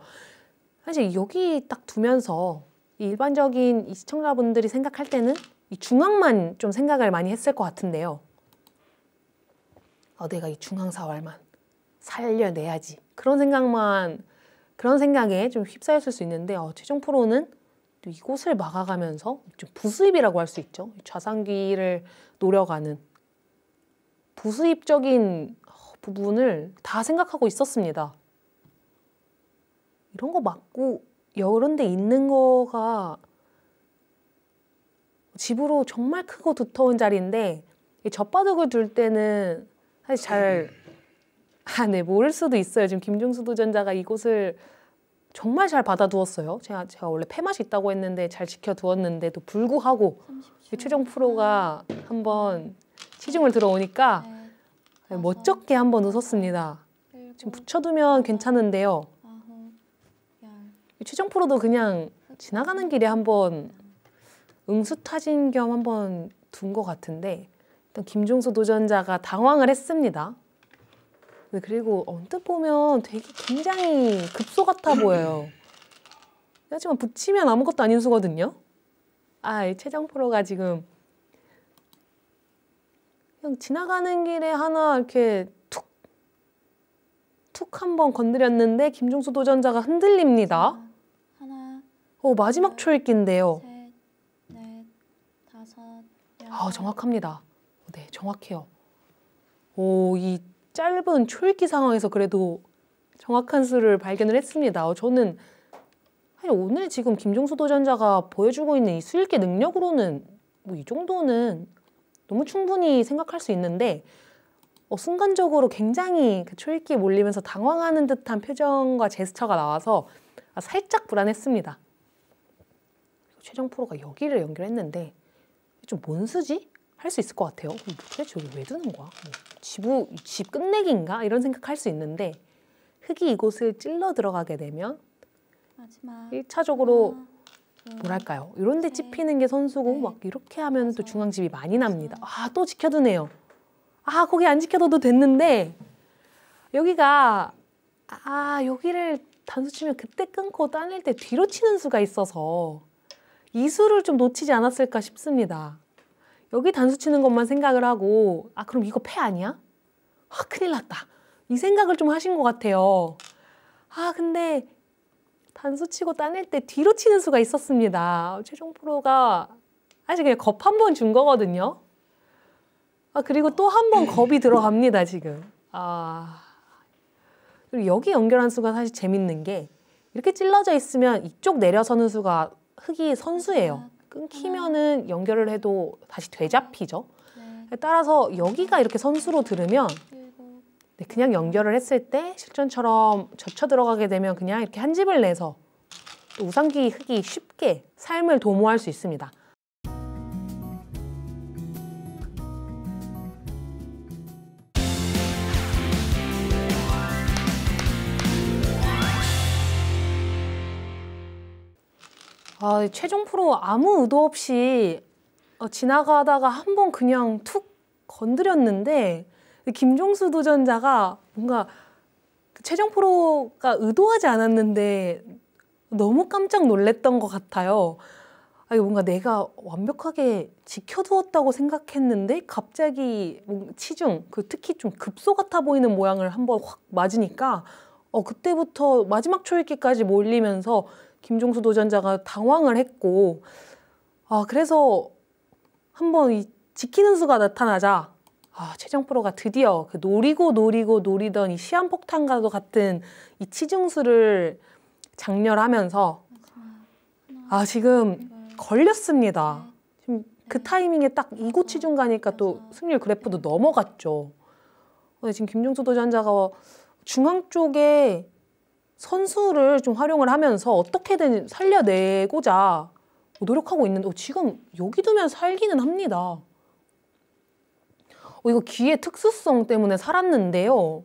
사실 여기 딱 두면서 일반적인 이 시청자분들이 생각할 때는 이 중앙만 좀 생각을 많이 했을 것 같은데요. 어, 내가 이 중앙 사활만 살려내야지. 그런 생각만 그런 생각에 좀 휩싸였을 수 있는데 어, 최종 프로는 또 이곳을 막아가면서 좀 부수입이라고 할 수 있죠. 좌상기를 노려가는 부수입적인 어, 부분을 다 생각하고 있었습니다. 이런 거 막고 여런 데 있는 거가 집으로 정말 크고 두터운 자리인데 젖바둑을 둘 때는 사실 잘 아, 네, 모를 수도 있어요. 지금 김종수 도전자가 이곳을 정말 잘 받아두었어요. 제가, 제가 원래 폐맛이 있다고 했는데 잘 지켜두었는데도 불구하고 최종 프로가 한번 시중을 들어오니까 네, 네 멋쩍게 한번 웃었습니다. 일곱, 지금 붙여두면 괜찮은데요. 아홉, 최종 프로도 그냥 지나가는 길에 한번 응수타진 겸 한번 둔 것 같은데 일단 김종수 도전자가 당황을 했습니다. 네, 그리고 언뜻 보면 되게 굉장히 급소 같아 보여요. 하지만 붙이면 아무것도 아닌 수거든요. 아, 최정 프로가 지금 그냥 지나가는 길에 하나 이렇게 툭, 툭 한번 건드렸는데 김종수 도전자가 흔들립니다. 하나, 어, 마지막 초읽기인데요. 아, 정확합니다. 네, 정확해요. 오, 이 짧은 초읽기 상황에서 그래도 정확한 수를 발견을 했습니다. 저는 사실 오늘 지금 김종수 도전자가 보여주고 있는 이 수읽기 능력으로는 뭐이 정도는 너무 충분히 생각할 수 있는데 어, 순간적으로 굉장히 그 초읽기 몰리면서 당황하는 듯한 표정과 제스처가 나와서 아, 살짝 불안했습니다. 최정 프로가 여기를 연결했는데 좀 뭔 수지? 할 수 있을 것 같아요. 어, 도대체 여기 왜 두는 거야? 어. 지부, 집 끝내기인가? 이런 생각할 수 있는데 흙이 이곳을 찔러 들어가게 되면 일차적으로 아, 음. 뭐랄까요? 이런 데 네. 찝히는 게 선수고 네. 막 이렇게 하면 또 중앙집이 많이 납니다. 아, 또 지켜두네요. 아, 거기 안 지켜둬도 됐는데 여기가 아, 여기를 단수 치면 그때 끊고 따낼 때 뒤로 치는 수가 있어서 이 수를 좀 놓치지 않았을까 싶습니다. 여기 단수 치는 것만 생각을 하고 아 그럼 이거 패 아니야? 아 큰일 났다. 이 생각을 좀 하신 것 같아요. 아 근데 단수 치고 따낼 때 뒤로 치는 수가 있었습니다. 최종 프로가 사실 그냥 겁 한 번 준 거거든요. 아 그리고 또 한 번 겁이 들어갑니다 지금. 아 그리고 여기 연결한 수가 사실 재밌는 게 이렇게 찔러져 있으면 이쪽 내려서는 수가 흑이 선수예요. 끊기면은 연결을 해도 다시 되잡히죠. 네. 따라서 여기가 이렇게 선수로 들으면 네, 그냥 연결을 했을 때 실전처럼 젖혀 들어가게 되면 그냥 이렇게 한 집을 내서 또 우상기 흙이 쉽게 삶을 도모할 수 있습니다. 아, 최종 프로 아무 의도 없이 어, 지나가다가 한번 그냥 툭 건드렸는데 김종수 도전자가 뭔가 그 최종 프로가 의도하지 않았는데 너무 깜짝 놀랬던 것 같아요. 아니, 뭔가 내가 완벽하게 지켜두었다고 생각했는데 갑자기 치중, 그 특히 좀 급소 같아 보이는 모양을 한번 확 맞으니까 어, 그때부터 마지막 초읽기까지 몰리면서 김종수 도전자가 당황을 했고 아 그래서 한번 이 지키는 수가 나타나자 아, 최정 프로가 드디어 그 노리고 노리고 노리던 이 시한폭탄과도 같은 이 치중수를 장렬하면서 아 지금 네. 걸렸습니다. 네. 지금 네. 그 타이밍에 딱 이고 치중 가니까 또 승률 그래프도 넘어갔죠. 근데 지금 김종수 도전자가 중앙 쪽에 선수를 좀 활용을 하면서 어떻게든 살려내고자 노력하고 있는데 어, 지금 여기 두면 살기는 합니다. 어, 이거 귀의 특수성 때문에 살았는데요.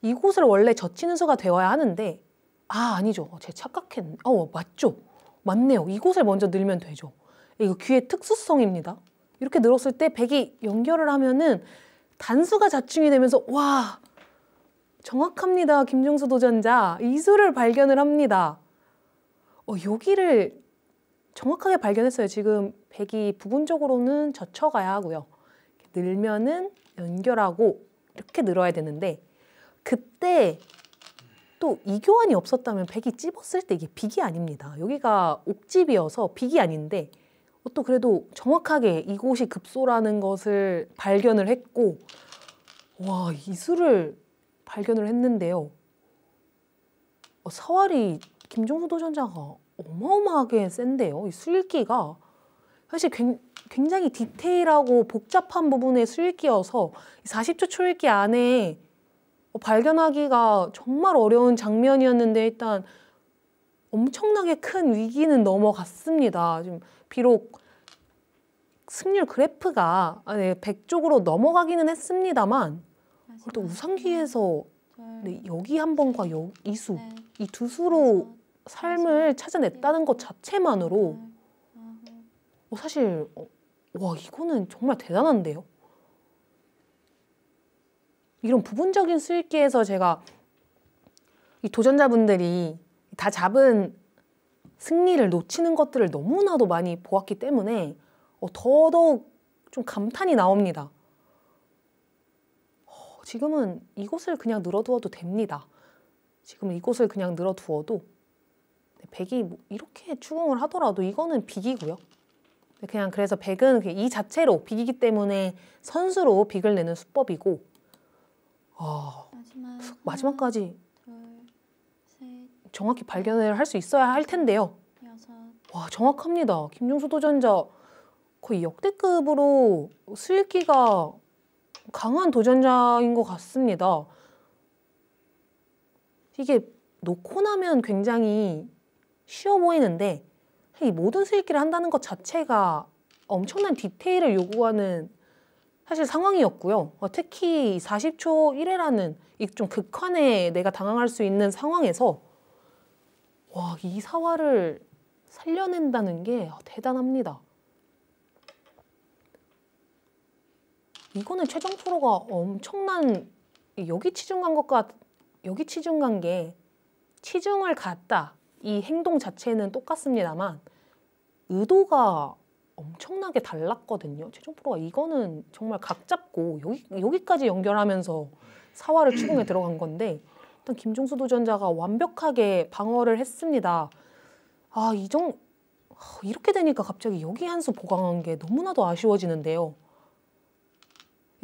이곳을 원래 젖히는 수가 되어야 하는데 아 아니죠. 어, 제 착각했네. 어 맞죠. 맞네요. 이곳을 먼저 늘면 되죠. 이거 귀의 특수성입니다. 이렇게 늘었을 때 백이 연결을 하면은 단수가 자충이 되면서 와 정확합니다. 김종수 도전자. 이수를 발견을 합니다. 어, 여기를 정확하게 발견했어요. 지금 백이 부분적으로는 젖혀가야 하고요. 늘면은 연결하고 이렇게 늘어야 되는데 그때 또 이교환이 없었다면 백이 찝었을 때 이게 빅이 아닙니다. 여기가 옥집이어서 빅이 아닌데 어, 또 그래도 정확하게 이곳이 급소라는 것을 발견을 했고 와 이수를 발견을 했는데요. 어, 사활이 김종수 도전자가 어마어마하게 센데요. 이 술기가 사실 굉장히 디테일하고 복잡한 부분의 술기여서 40초 초기 안에 어, 발견하기가 정말 어려운 장면이었는데 일단 엄청나게 큰 위기는 넘어갔습니다. 지금 비록 승률 그래프가 100쪽으로 아, 넘어가기는 했습니다만 어, 또 우상기에서 네, 여기 한 번과 네. 여, 이 수, 네. 이두 수로 삶을 찾아냈다는 것 네. 자체만으로 어, 사실 어, 와 이거는 정말 대단한데요. 이런 부분적인 수익기에서 제가 이 도전자분들이 다 잡은 승리를 놓치는 것들을 너무나도 많이 보았기 때문에 어, 더더욱 좀 감탄이 나옵니다. 지금은 이곳을 그냥 늘어두어도 됩니다. 지금 이곳을 그냥 늘어두어도 네, 백이 뭐 이렇게 추궁을 하더라도 이거는 빅이고요. 네, 그냥 그래서 백은 이 자체로 빅이기 때문에 선수로 빅을 내는 수법이고 아, 마지막 까지 정확히 발견을 할 수 있어야 할 텐데요. 와 정확합니다. 김종수 도전자 거의 역대급으로 슬기가 강한 도전자인 것 같습니다. 이게 놓고 나면 굉장히 쉬워 보이는데 이 모든 수기를 한다는 것 자체가 엄청난 디테일을 요구하는 사실 상황이었고요. 어, 특히 40초 1회라는 좀 극한에 내가 당황할 수 있는 상황에서 와, 이 사활을 살려낸다는 게 대단합니다. 이거는 최종 프로가 엄청난 여기 치중 간 것과 여기 치중 간게 치중을 갔다 이 행동 자체는 똑같습니다만 의도가 엄청나게 달랐거든요. 최종 프로가 이거는 정말 각 잡고 여기, 여기까지 연결하면서 사활을 추궁에 [clears throat] 들어간 건데 일단 김종수 도전자가 완벽하게 방어를 했습니다. 아, 이정 이렇게 되니까 갑자기 여기 한 수 보강한 게 너무나도 아쉬워지는데요.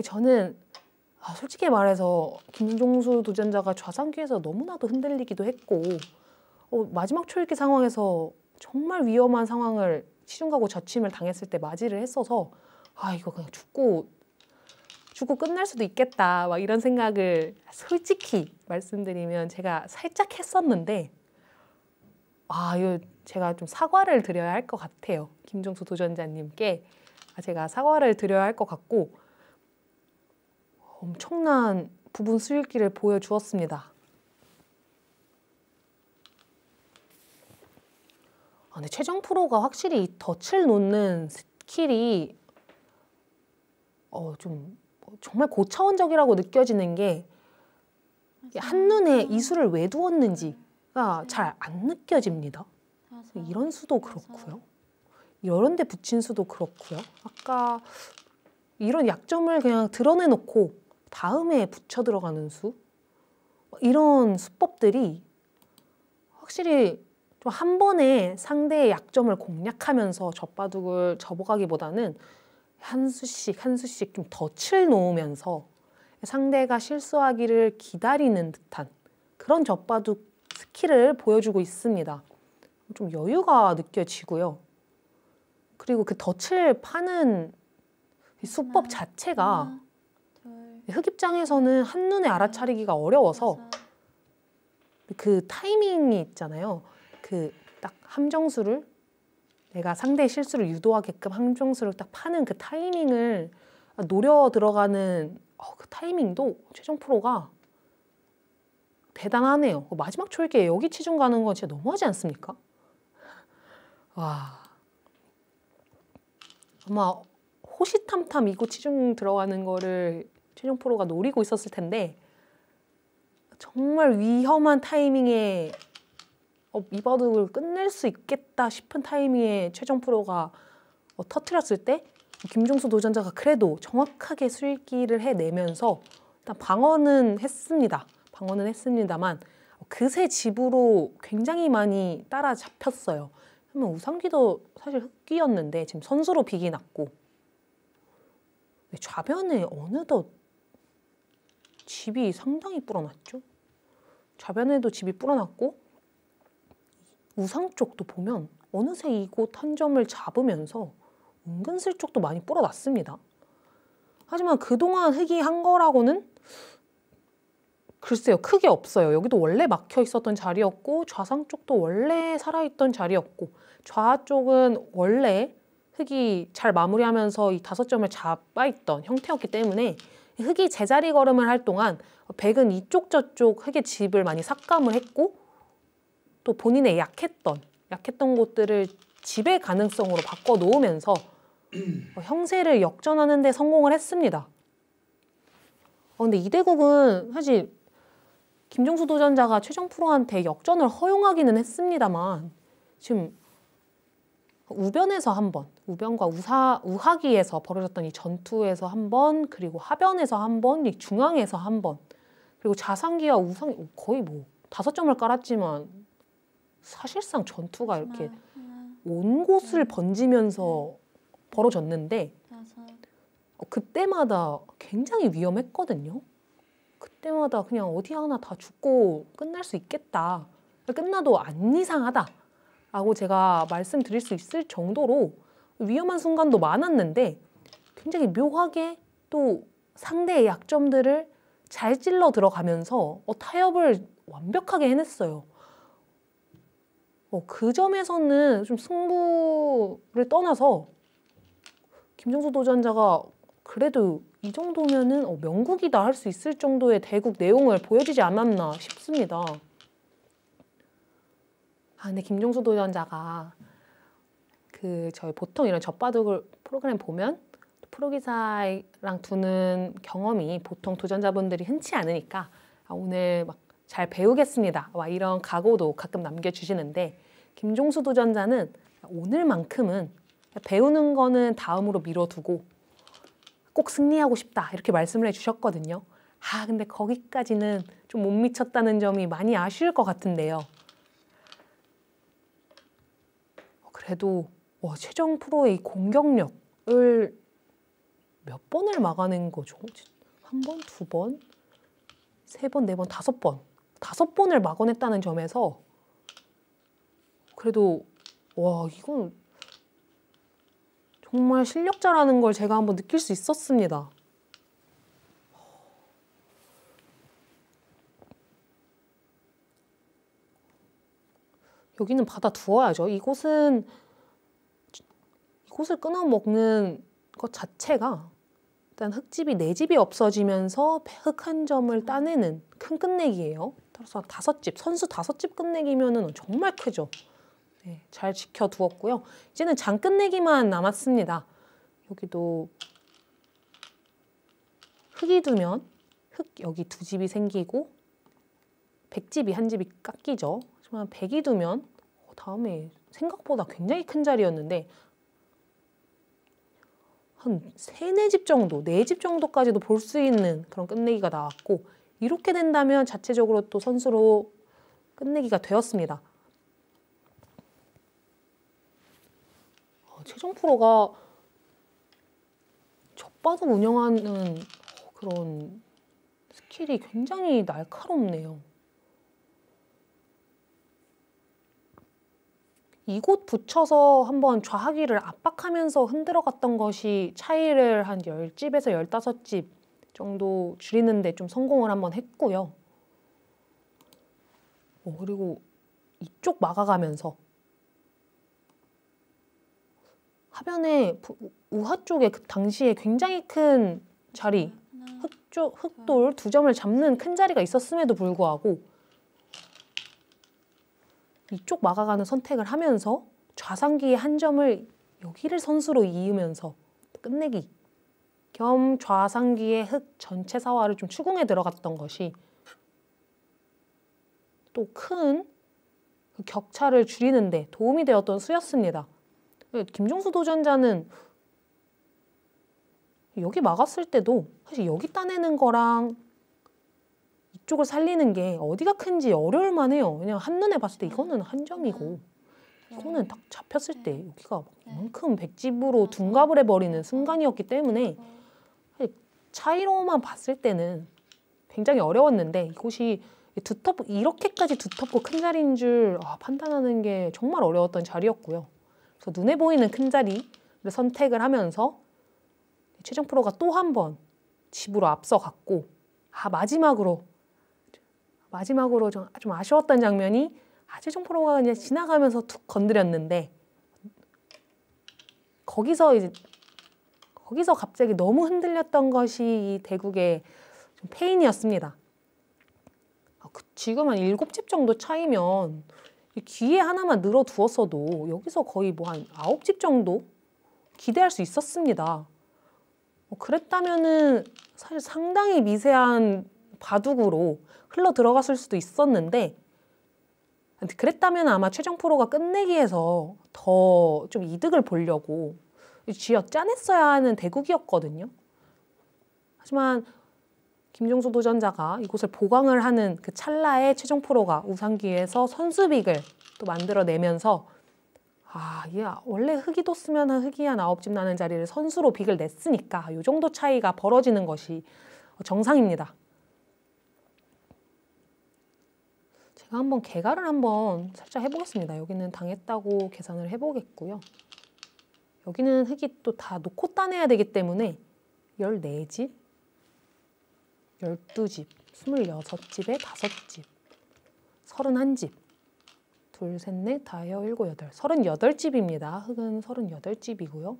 저는 아, 솔직히 말해서 김종수 도전자가 좌상기에서 너무나도 흔들리기도 했고 어, 마지막 초읽기 상황에서 정말 위험한 상황을 시중가고 저침을 당했을 때 맞이를 했어서 아 이거 그냥 죽고 죽고 끝날 수도 있겠다 막 이런 생각을 솔직히 말씀드리면 제가 살짝 했었는데 아 이거 제가 좀 사과를 드려야 할 것 같아요 김종수 도전자님께 아, 제가 사과를 드려야 할 것 같고 엄청난 부분 수익기를 보여주었습니다. 아, 근데 최정 프로가 확실히 덫을 놓는 스킬이 어, 좀 정말 고차원적이라고 느껴지는 게 한눈에 이 수를 왜 두었는지가 네. 잘안 느껴집니다. 이런 수도 그렇고요. 이런 데 붙인 수도 그렇고요. 아까 이런 약점을 그냥 드러내놓고 다음에 붙여 들어가는 수 이런 수법들이 확실히 좀 한 번에 상대의 약점을 공략하면서 젖바둑을 접어가기보다는 한 수씩 한 수씩 좀 덫을 놓으면서 상대가 실수하기를 기다리는 듯한 그런 젖바둑 스킬을 보여주고 있습니다. 좀 여유가 느껴지고요. 그리고 그 덫을 파는 수법 아. 자체가 아. 흑 입장에서는 한눈에 알아차리기가 어려워서 그 타이밍이 있잖아요. 그 딱 함정수를 내가 상대의 실수를 유도하게끔 함정수를 딱 파는 그 타이밍을 노려 들어가는 어, 그 타이밍도 최종 프로가 대단하네요. 그 마지막 초에 여기 치중 가는 건 진짜 너무하지 않습니까? 와 아마 호시탐탐 이거 치중 들어가는 거를 최종 프로가 노리고 있었을 텐데 정말 위험한 타이밍에 어, 이 바둑을 끝낼 수 있겠다 싶은 타이밍에 최종 프로가 어, 터트렸을 때 김종수 도전자가 그래도 정확하게 수기를 해내면서 일단 방어는 했습니다. 방어는 했습니다만 그새 집으로 굉장히 많이 따라잡혔어요. 그러면 우상기도 사실 흑기였는데 지금 선수로 비기 났고 네, 좌변에 어느덧 집이 상당히 불어났죠. 좌변에도 집이 불어났고 우상 쪽도 보면 어느새 이곳 한 점을 잡으면서 은근슬쩍도 많이 불어났습니다. 하지만 그동안 흙이 한 거라고는 글쎄요 크게 없어요. 여기도 원래 막혀 있었던 자리였고 좌상 쪽도 원래 살아있던 자리였고 좌 쪽은 원래 흙이 잘 마무리하면서 이 다섯 점을 잡아 있던 형태였기 때문에 흙이 제자리 걸음을 할 동안 백은 이쪽 저쪽 흙의 집을 많이 삭감을 했고 또 본인의 약했던 약했던 곳들을 집의 가능성으로 바꿔 놓으면서 [clears throat] 어, 형세를 역전하는 데 성공을 했습니다. 어, 근데 이대국은 사실 김종수 도전자가 최정 프로한테 역전을 허용하기는 했습니다만 지금 우변에서 한 번, 우변과 우사, 우하기에서 벌어졌던 이 전투에서 한 번, 그리고 하변에서 한 번, 이 중앙에서 한 번, 그리고 자상기와 우상기 거의 뭐 다섯 점을 깔았지만 사실상 전투가 이렇게 온 곳을 번지면서 벌어졌는데 어, 그때마다 굉장히 위험했거든요. 그때마다 그냥 어디 하나 다 죽고 끝날 수 있겠다. 끝나도 안 이상하다. 라고 제가 말씀드릴 수 있을 정도로 위험한 순간도 많았는데 굉장히 묘하게 또 상대의 약점들을 잘 찔러 들어가면서 어, 타협을 완벽하게 해냈어요. 어, 그 점에서는 좀 승부를 떠나서 김정수 도전자가 그래도 이 정도면은 어, 명국이다 할 수 있을 정도의 대국 내용을 보여주지 않았나 싶습니다. 아, 근데 김종수 도전자가 그 저희 보통 이런 젖바둑을 프로그램 보면 프로기사랑 두는 경험이 보통 도전자분들이 흔치 않으니까 아, 오늘 막 잘 배우겠습니다. 와 이런 각오도 가끔 남겨주시는데 김종수 도전자는 오늘만큼은 배우는 거는 다음으로 미뤄두고 꼭 승리하고 싶다 이렇게 말씀을 해주셨거든요. 아 근데 거기까지는 좀 못 미쳤다는 점이 많이 아쉬울 것 같은데요. 그래도 와, 최정 프로의 공격력을 몇 번을 막아낸 거죠? 한 번, 두 번, 세 번, 네 번, 다섯 번. 다섯 번을 막아냈다는 점에서 그래도 와 이건 정말 실력자라는 걸 제가 한번 느낄 수 있었습니다. 여기는 받아두어야죠. 이곳은 이곳을 끊어먹는 것 자체가 일단 흙집이 내 네 집이 없어지면서 흙 한 점을 따내는 큰 끝내기예요. 따라서 다섯 집 선수 다섯 집 끝내기면은 정말 크죠. 네, 잘 지켜두었고요. 이제는 장 끝내기만 남았습니다. 여기도 흙이 두면 흙 여기 두 집이 생기고 백집이 한 집이 깎이죠. 하지만 백이 두면 다음에 생각보다 굉장히 큰 자리였는데 한 세네 집 정도, 네 집 정도까지도 볼 수 있는 그런 끝내기가 나왔고 이렇게 된다면 자체적으로 또 선수로 끝내기가 되었습니다. 아, 최종 프로가 적반을 운영하는 그런 스킬이 굉장히 날카롭네요. 이곳 붙여서 한번 좌하기를 압박하면서 흔들어 갔던 것이 차이를 한 10집에서 15집 정도 줄이는데 좀 성공을 한번 했고요. 어, 그리고 이쪽 막아가면서 하변에 우하 쪽에 그 당시에 굉장히 큰 자리 흑조, 흑돌 두 점을 잡는 큰 자리가 있었음에도 불구하고 이쪽 막아가는 선택을 하면서 좌상기의 한 점을 여기를 선수로 이으면서 끝내기 겸 좌상기의 흙 전체 사화를 좀 추궁에 들어갔던 것이 또큰 그 격차를 줄이는데 도움이 되었던 수였습니다. 예, 김종수 도전자는 여기 막았을 때도 사실 여기 따내는 거랑 이쪽을 살리는 게 어디가 큰지 어려울만 해요. 왜냐면 한눈에 봤을 때 이거는 한 점이고 이거는 딱 잡혔을 때 네. 여기가 이만큼 네. 백집으로 둔갑을 해버리는 순간이었기 때문에 음. 차이로만 봤을 때는 굉장히 어려웠는데 이곳이 두텁 고 이렇게까지 두텁고 큰 자리인 줄 아, 판단하는 게 정말 어려웠던 자리였고요. 그래서 눈에 보이는 큰 자리를 선택을 하면서 최정 프로가 또 한 번 집으로 앞서갔고 아 마지막으로 마지막으로 좀, 좀 아쉬웠던 장면이 아, 재종 프로가 그냥 지나가면서 툭 건드렸는데 거기서 이제 거기서 갑자기 너무 흔들렸던 것이 대국의 좀 페인이었습니다. 아, 그 지금 한 일곱 집 정도 차이면 귀에 하나만 늘어두었어도 여기서 거의 뭐한 아홉 집 정도 기대할 수 있었습니다. 뭐 그랬다면은 사실 상당히 미세한 바둑으로 흘러 들어갔을 수도 있었는데 그랬다면 아마 최종 프로가 끝내기에서 더 좀 이득을 보려고 지역 짜냈어야 하는 대국이었거든요. 하지만 김종수 도전자가 이곳을 보강을 하는 그 찰나에 최종 프로가 우상기에서 선수빅을 또 만들어내면서 아, 얘 원래 흑이도 쓰면 흑이한 아홉 집 나는 자리를 선수로 빅을 냈으니까 이 정도 차이가 벌어지는 것이 정상입니다. 제가 한번 개괄을 한번 살짝 해보겠습니다. 여기는 당했다고 계산을 해보겠고요. 여기는 흙이 또 다 놓고 따내야 되기 때문에 14집, 12집, 26집에 5집, 31집, 둘, 셋, 넷, 다여, 일곱, 여덟, 38집입니다. 흙은 38집이고요.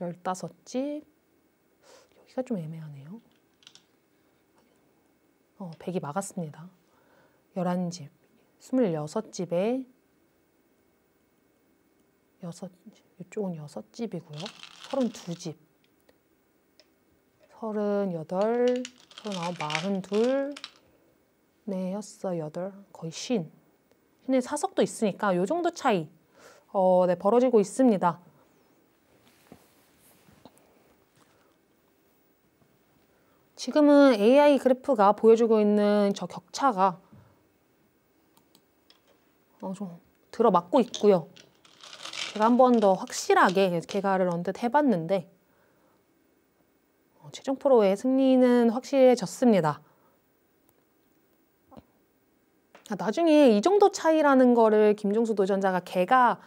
15집, 여기가 좀 애매하네요. 100이 어, 막았습니다. 11집, 26집에 6, 이쪽은 6집이고요. 32집, 38, 39, 42, 4였어, 8, 거의 신. 신의 사석도 있으니까 요 정도 차이, 어, 네, 벌어지고 있습니다. 지금은 AI 그래프가 보여주고 있는 저 격차가 어, 좀 들어맞고 있고요. 제가 한 번 더 확실하게 개가를 언뜻 해봤는데 어, 최종 프로의 승리는 확실해졌습니다. 아, 나중에 이 정도 차이라는 거를 김종수 도전자가 개가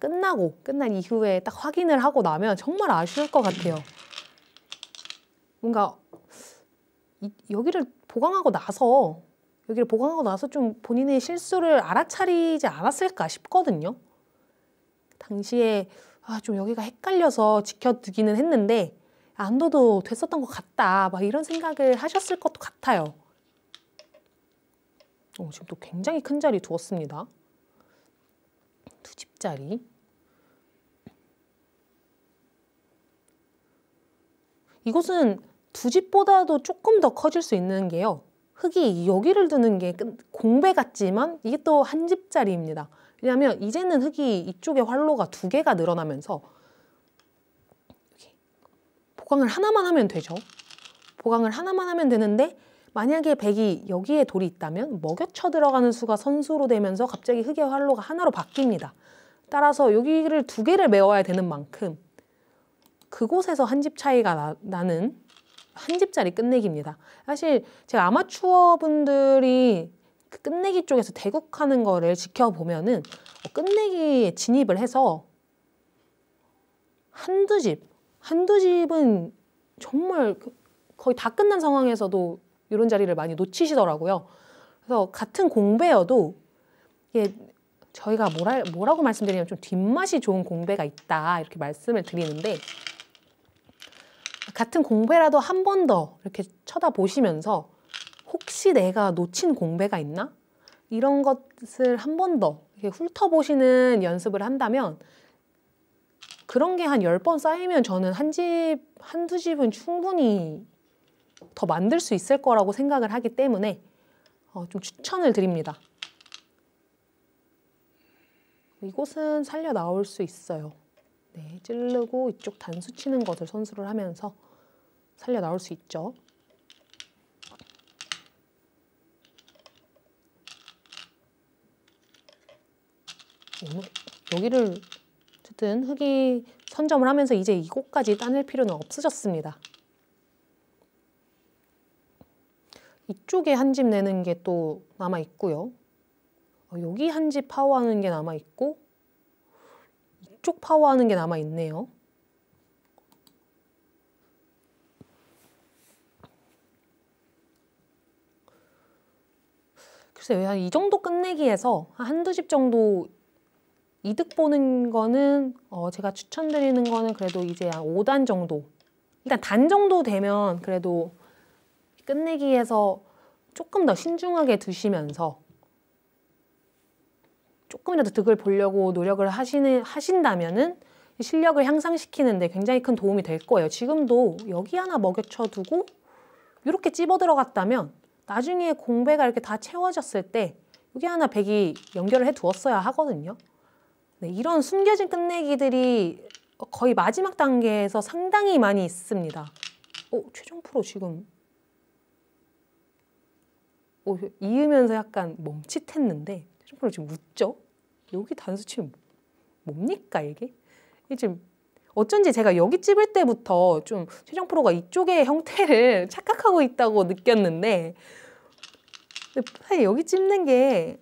끝나고 끝난 이후에 딱 확인을 하고 나면 정말 아쉬울 것 같아요. 뭔가 이, 여기를 보강하고 나서 여기를 보강하고 나서 좀 본인의 실수를 알아차리지 않았을까 싶거든요. 당시에 아, 좀 여기가 헷갈려서 지켜두기는 했는데 안 둬도 됐었던 것 같다 막 이런 생각을 하셨을 것도 같아요. 어, 지금 또 굉장히 큰 자리 두었습니다. 두 집짜리. 이것은 두 집보다도 조금 더 커질 수 있는 게요. 흙이 여기를 두는 게 공배 같지만 이게 또 한 집짜리입니다. 왜냐하면 이제는 흙이 이쪽에 활로가 두 개가 늘어나면서 보강을 하나만 하면 되죠. 보강을 하나만 하면 되는데 만약에 백이 여기에 돌이 있다면 먹여쳐 들어가는 수가 선수로 되면서 갑자기 흙의 활로가 하나로 바뀝니다. 따라서 여기를 두 개를 메워야 되는 만큼 그곳에서 한 집 차이가 나, 는한 집짜리 끝내기입니다. 사실 제가 아마추어 분들이 그 끝내기 쪽에서 대국하는 거를 지켜보면은 뭐 끝내기에 진입을 해서 한두 집, 한두 집은 정말 거의 다 끝난 상황에서도 이런 자리를 많이 놓치시더라고요. 그래서 같은 공배여도 이게 저희가 뭐라, 뭐라고 말씀드리면좀 뒷맛이 좋은 공배가 있다 이렇게 말씀을 드리는데 같은 공배라도 한 번 더 이렇게 쳐다보시면서 혹시 내가 놓친 공배가 있나? 이런 것을 한 번 더 훑어보시는 연습을 한다면 그런 게 한1 0번 쌓이면 저는 한 집, 한두 집은 충분히 더 만들 수 있을 거라고 생각을 하기 때문에 어, 좀 추천을 드립니다. 이곳은 살려 나올 수 있어요. 네, 찌르고 이쪽 단수 치는 것을 선수를 하면서 살려 나올 수 있죠. 여기를 어쨌든 흙이 선점을 하면서 이제 이곳까지 따낼 필요는 없어졌습니다. 이쪽에 한 집 내는 게 또 남아 있고요. 어, 여기 한 집 파워하는 게 남아 있고 이쪽 파워하는 게 남아 있네요. 글쎄요, 한이 정도 끝내기에서 한두 집 정도 이득 보는 거는 어, 제가 추천드리는 거는 그래도 이제 한 5단 정도 일단 단 정도 되면 그래도 끝내기에서 조금 더 신중하게 드시면서 조금이라도 득을 보려고 노력을 하시는, 하신다면은 실력을 향상시키는데 굉장히 큰 도움이 될 거예요. 지금도 여기 하나 먹여쳐 두고 이렇게 집어 들어갔다면 나중에 공백이 이렇게 다 채워졌을 때 여기 하나 백이 연결을 해두었어야 하거든요. 네, 이런 숨겨진 끝내기들이 거의 마지막 단계에서 상당히 많이 있습니다. 오, 어, 최종 프로 지금 오, 어, 이으면서 약간 멈칫했는데 최종 프로 지금 웃죠? 여기 단수 치면 뭡니까 이게? 이 지금 어쩐지 제가 여기 찝을 때부터 좀 최종 프로가 이쪽의 형태를 [laughs] 착각하고 있다고 느꼈는데 사실 여기 찝는 게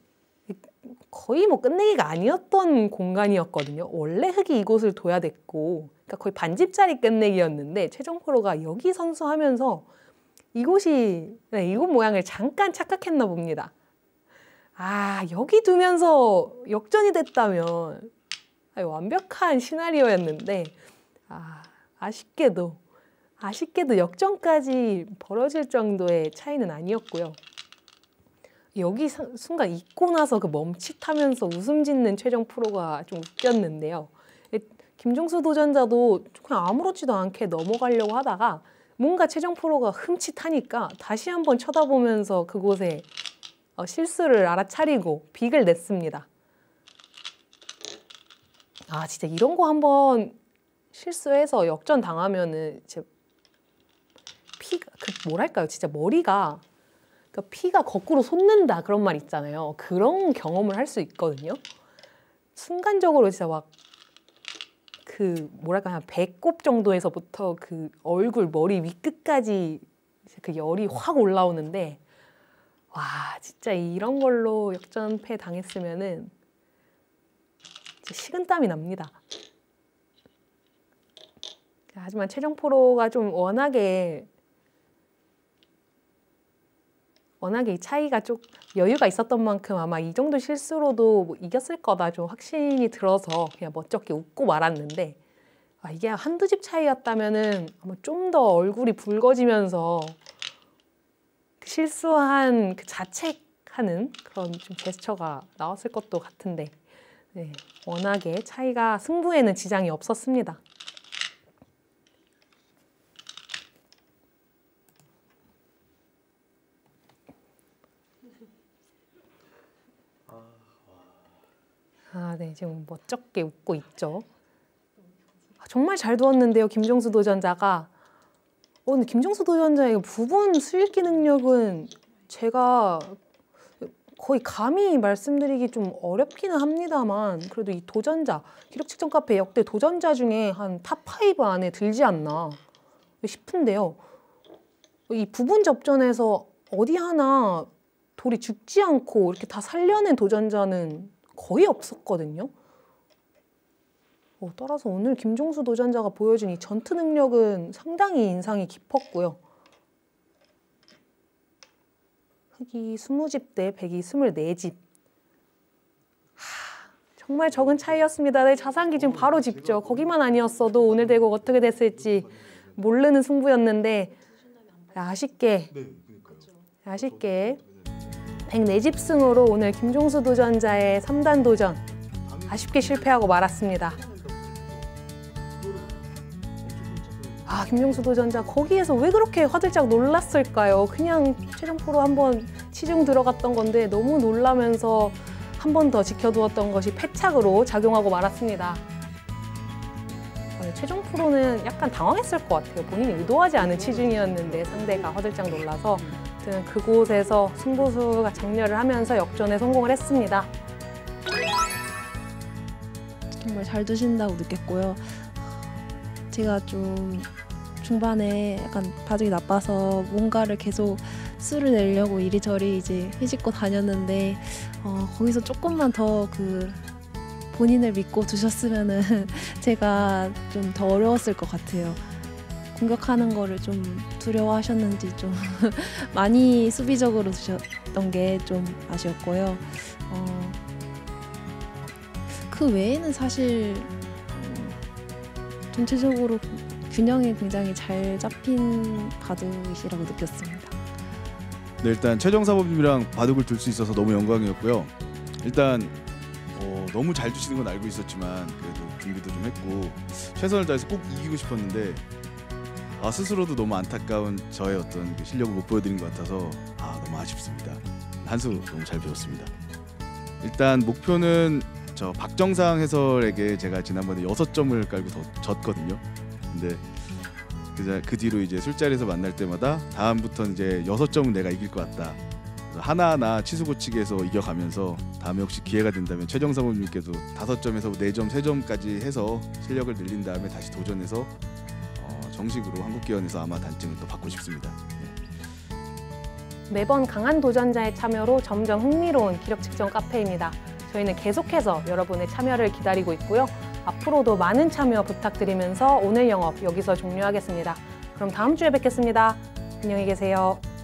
거의 뭐 끝내기가 아니었던 공간이었거든요. 원래 흙이 이곳을 둬야 됐고 그러니까 거의 반집짜리 끝내기였는데 최종 프로가 여기 선수하면서 이곳이 네, 이곳 모양을 잠깐 착각했나 봅니다. 아 여기 두면서 역전이 됐다면 아니, 완벽한 시나리오였는데 아, 아쉽게도 아쉽게도 역전까지 벌어질 정도의 차이는 아니었고요. 여기 순간 잊고 나서 그 멈칫하면서 웃음 짓는 최종 프로가 좀 웃겼는데요. 김종수 도전자도 그냥 아무렇지도 않게 넘어가려고 하다가 뭔가 최종 프로가 흠칫하니까 다시 한번 쳐다보면서 그곳에 어, 실수를 알아차리고 빅을 냈습니다. 아 진짜 이런 거 한번 실수해서 역전 당하면은 제 피가 그 뭐랄까요 진짜 머리가 그러니까 피가 거꾸로 솟는다 그런 말 있잖아요. 그런 경험을 할 수 있거든요. 순간적으로 진짜 막 그 뭐랄까 한 배꼽 정도에서부터 그 얼굴 머리 위끝까지 그 열이 확 올라오는데 와 진짜 이런 걸로 역전패 당했으면은 식은땀이 납니다. 하지만 최종 프로가 좀 워낙에 워낙에 이 차이가 좀 여유가 있었던 만큼 아마 이 정도 실수로도 뭐 이겼을 거다 좀 확신이 들어서 그냥 멋쩍게 웃고 말았는데 아, 이게 한두 집 차이였다면은 아마 좀 더 얼굴이 붉어지면서 그 실수한 그 자책하는 그런 좀 제스처가 나왔을 것도 같은데 네, 워낙에 차이가 승부에는 지장이 없었습니다. 아, 네, 지금 뭐 멋쩍게 웃고 있죠. 아, 정말 잘 두었는데요, 김종수 도전자가. 어, 근데 김종수 도전자의 부분 수읽기 능력은 제가 거의 감히 말씀드리기 좀 어렵기는 합니다만 그래도 이 도전자 기록 측정 카페 역대 도전자 중에 한탑5 안에 들지 않나 싶은데요. 이 부분 접전에서 어디 하나 돌이 죽지 않고 이렇게 다 살려낸 도전자는 거의 없었거든요. 어, 따라서 오늘 김종수 도전자가 보여준 이 전투 능력은 상당히 인상이 깊었고요. 흑이 20집 대 백이 24집. 하, 정말 적은 차이였습니다. 네, 자산기 지금 바로 집죠. 거기만 아니었어도 오늘 대국 어떻게 됐을지 모르는 승부였는데 아쉽게 네, 아쉽게 104집승으로 오늘 김종수 도전자의 3단 도전 아쉽게 실패하고 말았습니다. 아 김종수 도전자 거기에서 왜 그렇게 화들짝 놀랐을까요? 그냥 최종 프로 한번 치중 들어갔던 건데 너무 놀라면서 한 번 더 지켜두었던 것이 패착으로 작용하고 말았습니다. 아, 최종 프로는 약간 당황했을 것 같아요. 본인이 의도하지 않은 치중이었는데 상대가 화들짝 놀라서 아무튼 그곳에서 승부수가 장렬을 하면서 역전에 성공을 했습니다. 정말 잘 드신다고 느꼈고요. 제가 좀 중반에 약간 바둑이 나빠서 뭔가를 계속 술을 내려고 이리저리 이제 휘짓고 다녔는데 어, 거기서 조금만 더 그 본인을 믿고 두셨으면 [laughs] 제가 좀 더 어려웠을 것 같아요. 공격하는 거를 좀 두려워하셨는지 좀 [laughs] 많이 수비적으로 두셨던 게 좀 아쉬웠고요. 어, 그 외에는 사실 음, 전체적으로 균형이 굉장히 잘 잡힌 바둑이시라고 느꼈습니다. 네, 일단 최정 사범님이랑 바둑을 둘 수 있어서 너무 영광이었고요. 일단 어, 너무 잘 주시는 건 알고 있었지만 그래도 준비도 좀 했고 최선을 다해서 꼭 이기고 싶었는데 아, 스스로도 너무 안타까운 저의 어떤 그 실력을 못 보여드린 것 같아서 아, 너무 아쉽습니다. 한수 너무 잘 배웠습니다. 일단 목표는 저 박정상 해설에게 제가 지난번에 여섯 점을 깔고 더, 졌거든요. 근데 그, 그 뒤로 이제 술자리에서 만날 때마다 다음부터는 이제 여섯 점은 내가 이길 것 같다. 하나하나 치수고치기에서 이겨가면서 다음에 혹시 기회가 된다면 최정 사모님께도 다섯 점에서 네 점, 세 점까지 해서 실력을 늘린 다음에 다시 도전해서 정식으로 한국기원에서 아마 단증을 또 받고 싶습니다. 네. 매번 강한 도전자의 참여로 점점 흥미로운 기력 측정 카페입니다. 저희는 계속해서 여러분의 참여를 기다리고 있고요. 앞으로도 많은 참여 부탁드리면서 오늘 영업 여기서 종료하겠습니다. 그럼 다음 주에 뵙겠습니다. 안녕히 계세요.